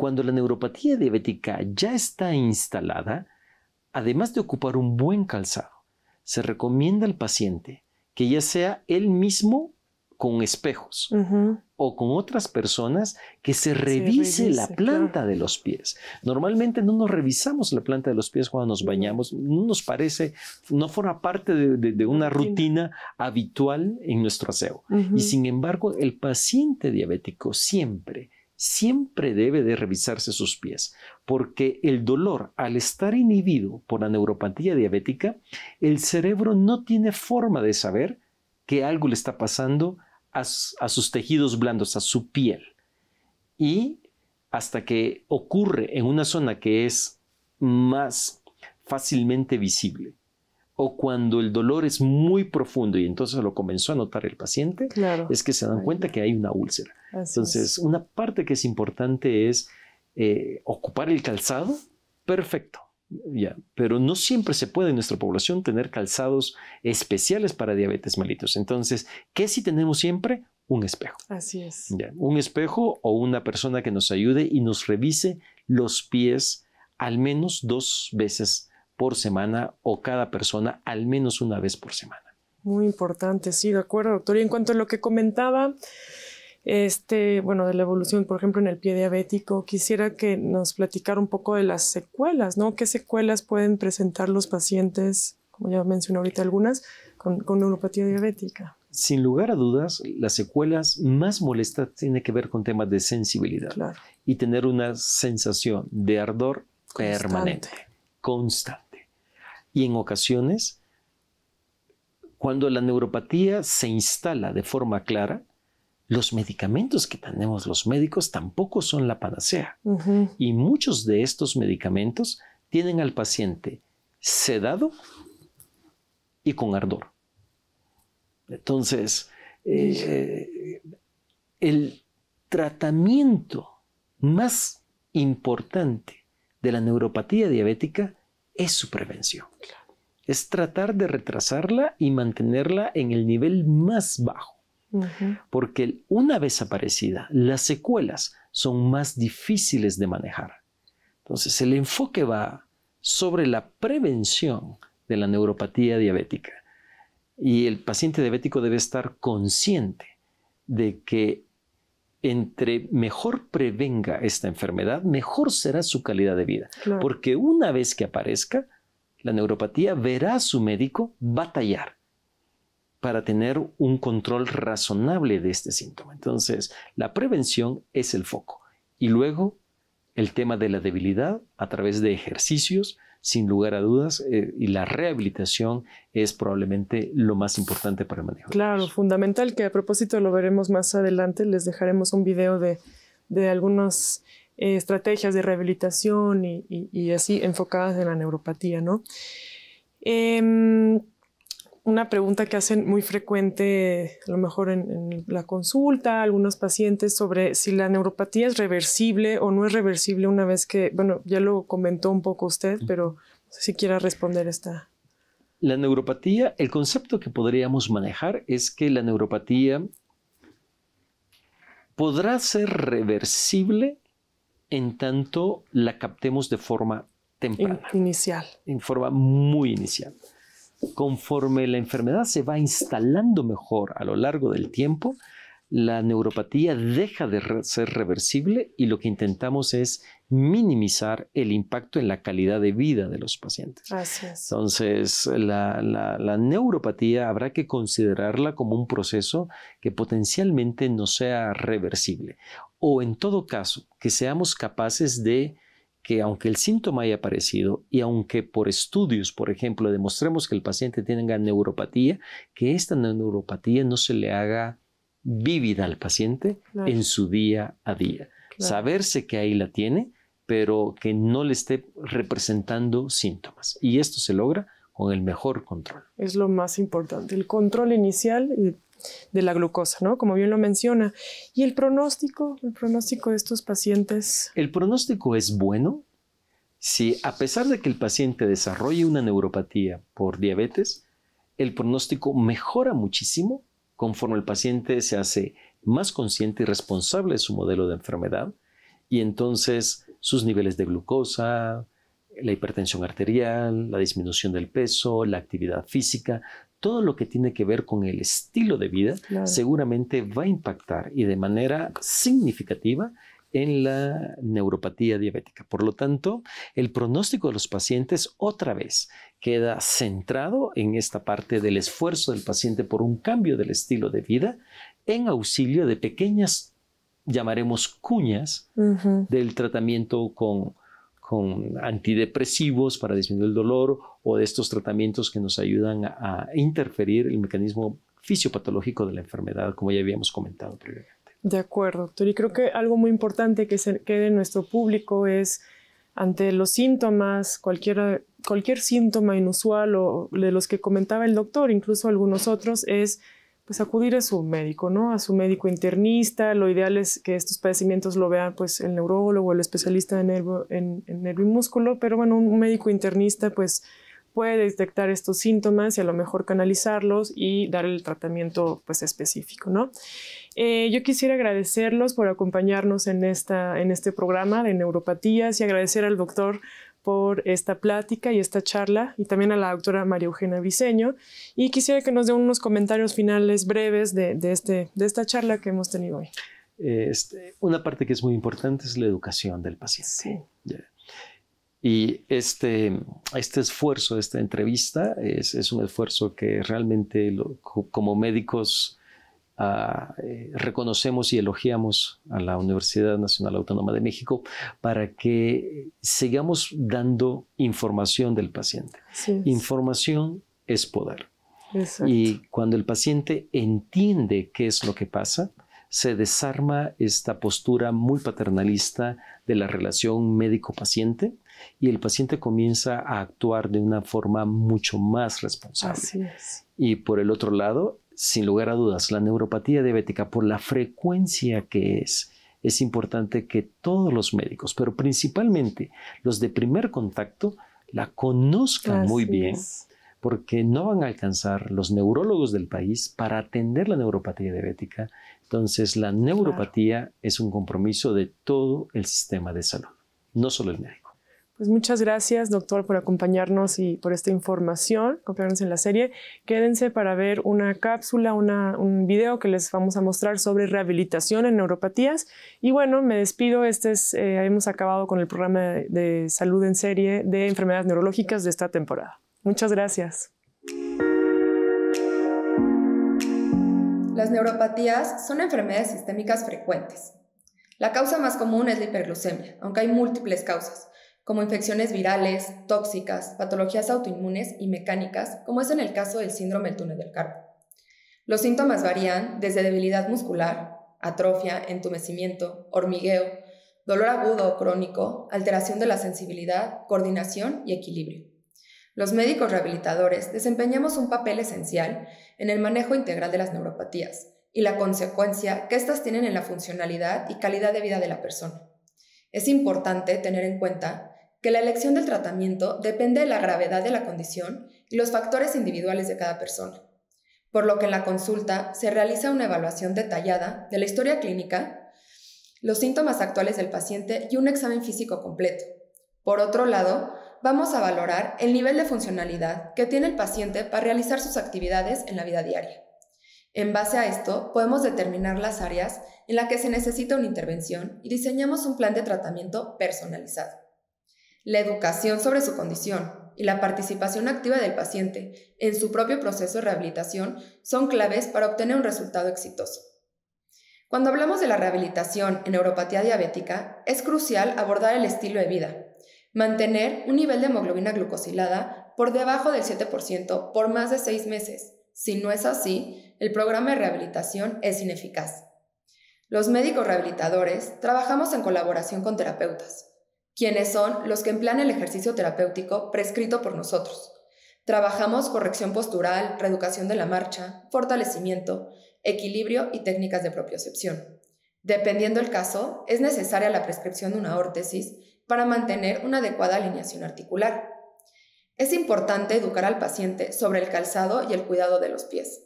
Cuando la neuropatía diabética ya está instalada, además de ocupar un buen calzado, se recomienda al paciente que ya sea él mismo con espejos, o con otras personas que se revise, la planta de los pies. Normalmente no nos revisamos la planta de los pies cuando nos bañamos, no nos parece, no forma parte de, una rutina habitual en nuestro aseo. Y sin embargo, el paciente diabético siempre, siempre debe de revisarse sus pies, porque el dolor, al estar inhibido por la neuropatía diabética, el cerebro no tiene forma de saber que algo le está pasando a, sus tejidos blandos, a su piel. Y hasta que ocurre en una zona que es más fácilmente visible o cuando el dolor es muy profundo y entonces lo comenzó a notar el paciente, es que se dan cuenta que hay una úlcera. entonces, una parte que es importante es eh, ocupar el calzado, perfecto, pero no siempre se puede en nuestra población tener calzados especiales para diabetes malitos. Entonces, ¿qué si tenemos siempre? Un espejo. Así es. un espejo o una persona que nos ayude y nos revise los pies al menos dos veces por semana o cada persona al menos una vez por semana. Muy importante, sí, de acuerdo, doctor. Y en cuanto a lo que comentaba este, bueno, de la evolución, por ejemplo, en el pie diabético. Quisiera que nos platicara un poco de las secuelas, ¿no? ¿Qué secuelas pueden presentar los pacientes, como ya mencioné ahorita algunas, con, neuropatía diabética? Sin lugar a dudas, las secuelas más molestas tienen que ver con temas de sensibilidad y tener una sensación de ardor permanente, constante. Y en ocasiones, cuando la neuropatía se instala de forma clara, los medicamentos que tenemos los médicos tampoco son la panacea. Y muchos de estos medicamentos tienen al paciente sedado y con ardor. Entonces, eh, el tratamiento más importante de la neuropatía diabética es su prevención. Es tratar de retrasarla y mantenerla en el nivel más bajo. Porque una vez aparecida, las secuelas son más difíciles de manejar. Entonces, el enfoque va sobre la prevención de la neuropatía diabética. Y el paciente diabético debe estar consciente de que entre mejor prevenga esta enfermedad, mejor será su calidad de vida. Porque una vez que aparezca, la neuropatía verá a su médico batallar para tener un control razonable de este síntoma. Entonces, la prevención es el foco. Y luego, el tema de la debilidad a través de ejercicios, sin lugar a dudas, eh, y la rehabilitación es probablemente lo más importante para el manejo. Claro, fundamental, que a propósito lo veremos más adelante, les dejaremos un video de, de algunas eh, estrategias de rehabilitación y, así enfocadas en la neuropatía, ¿no? Em, una pregunta que hacen muy frecuente, a lo mejor en, la consulta, algunos pacientes, sobre si la neuropatía es reversible o no es reversible una vez que, bueno, ya lo comentó un poco usted, pero si quiera responder esta. La neuropatía, el concepto que podríamos manejar es que la neuropatía podrá ser reversible en tanto la captemos de forma temprana. inicial. En forma muy inicial conforme la enfermedad se va instalando mejor a lo largo del tiempo, la neuropatía deja de ser reversible y lo que intentamos es minimizar el impacto en la calidad de vida de los pacientes. Entonces, la, neuropatía habrá que considerarla como un proceso que potencialmente no sea reversible o en todo caso, que seamos capaces de que aunque el síntoma haya aparecido y aunque por estudios, por ejemplo, demostremos que el paciente tenga neuropatía, que esta neuropatía no se le haga vívida al paciente en su día a día. Saberse que ahí la tiene, pero que no le esté representando síntomas. Y esto se logra con el mejor control. Es lo más importante, el control inicial de la glucosa, ¿no? Como bien lo menciona. ¿Y el pronóstico? ¿El pronóstico de estos pacientes? El pronóstico es bueno. Si a pesar de que el paciente desarrolle una neuropatía por diabetes, el pronóstico mejora muchísimo conforme el paciente se hace más consciente y responsable de su modelo de enfermedad y entonces sus niveles de glucosa, la hipertensión arterial, la disminución del peso, la actividad física, todo lo que tiene que ver con el estilo de vida seguramente va a impactar y de manera significativa en la neuropatía diabética. Por lo tanto, el pronóstico de los pacientes otra vez queda centrado en esta parte del esfuerzo del paciente por un cambio del estilo de vida en auxilio de pequeñas, llamaremos cuñas, del tratamiento con con antidepresivos para disminuir el dolor o de estos tratamientos que nos ayudan a, interferir el mecanismo fisiopatológico de la enfermedad, como ya habíamos comentado previamente. De acuerdo, doctor. Y creo que algo muy importante que se quede en nuestro público es ante los síntomas, cualquier síntoma inusual o de los que comentaba el doctor, incluso algunos otros, es pues acudir a su médico, ¿no? A su médico internista. Lo ideal es que estos padecimientos lo vean pues el neurólogo, el especialista en nervio, y músculo, pero bueno, un médico internista pues puede detectar estos síntomas y a lo mejor canalizarlos y dar el tratamiento pues específico, ¿no? Eh, yo quisiera agradecerlos por acompañarnos en, esta, en este programa de neuropatías y agradecer al doctor por esta plática y esta charla y también a la doctora María Eugenia Viseño. Y quisiera que nos dé unos comentarios finales breves de, este, de esta charla que hemos tenido hoy. Este, una parte que es muy importante es la educación del paciente. Sí. Y este, este esfuerzo, esta entrevista, es, un esfuerzo que realmente como médicos eh, reconocemos y elogiamos a la Universidad Nacional Autónoma de México para que sigamos dando información del paciente. Información es poder. Y cuando el paciente entiende qué es lo que pasa, se desarma esta postura muy paternalista de la relación médico-paciente y el paciente comienza a actuar de una forma mucho más responsable. Y por el otro lado, sin lugar a dudas, la neuropatía diabética por la frecuencia que es. Es importante que todos los médicos, pero principalmente los de primer contacto, la conozcan muy bien, porque no van a alcanzar los neurólogos del país para atender la neuropatía diabética. Entonces, la neuropatía es un compromiso de todo el sistema de salud, no solo el médico. Pues muchas gracias, doctor, por acompañarnos y por esta información, acompañarnos en la serie. Quédense para ver una cápsula, un video que les vamos a mostrar sobre rehabilitación en neuropatías. Y bueno, me despido. Este es, eh, hemos acabado con el programa de, de salud en serie de enfermedades neurológicas de esta temporada. Muchas gracias. Las neuropatías son enfermedades sistémicas frecuentes. La causa más común es la hiperglucemia, aunque hay múltiples causas como infecciones virales, tóxicas, patologías autoinmunes y mecánicas, como es en el caso del síndrome del túnel del carpo. Los síntomas varían desde debilidad muscular, atrofia, entumecimiento, hormigueo, dolor agudo o crónico, alteración de la sensibilidad, coordinación y equilibrio. Los médicos rehabilitadores desempeñamos un papel esencial en el manejo integral de las neuropatías y la consecuencia que éstas tienen en la funcionalidad y calidad de vida de la persona. Es importante tener en cuenta que la elección del tratamiento depende de la gravedad de la condición y los factores individuales de cada persona, por lo que en la consulta se realiza una evaluación detallada de la historia clínica, los síntomas actuales del paciente y un examen físico completo. Por otro lado, vamos a valorar el nivel de funcionalidad que tiene el paciente para realizar sus actividades en la vida diaria. En base a esto, podemos determinar las áreas en las que se necesita una intervención y diseñamos un plan de tratamiento personalizado la educación sobre su condición y la participación activa del paciente en su propio proceso de rehabilitación son claves para obtener un resultado exitoso. Cuando hablamos de la rehabilitación en neuropatía diabética, es crucial abordar el estilo de vida, mantener un nivel de hemoglobina glucosilada por debajo del 7% por más de seis meses. Si no es así, el programa de rehabilitación es ineficaz. Los médicos rehabilitadores trabajamos en colaboración con terapeutas, quienes son los que emplean el ejercicio terapéutico prescrito por nosotros. Trabajamos corrección postural, reeducación de la marcha, fortalecimiento, equilibrio y técnicas de propiocepción. Dependiendo el caso, es necesaria la prescripción de una órtesis para mantener una adecuada alineación articular. Es importante educar al paciente sobre el calzado y el cuidado de los pies.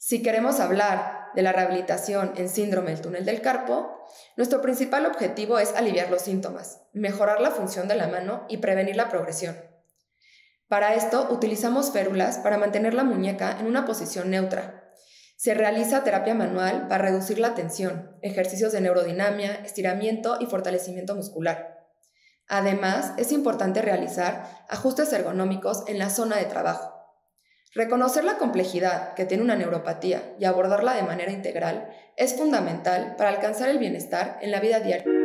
Si queremos hablar de la rehabilitación en síndrome del túnel del carpo, nuestro principal objetivo es aliviar los síntomas, mejorar la función de la mano y prevenir la progresión. Para esto utilizamos férulas para mantener la muñeca en una posición neutra. Se realiza terapia manual para reducir la tensión, ejercicios de neurodinamia, estiramiento y fortalecimiento muscular. Además, es importante realizar ajustes ergonómicos en la zona de trabajo, Reconocer la complejidad que tiene una neuropatía y abordarla de manera integral es fundamental para alcanzar el bienestar en la vida diaria.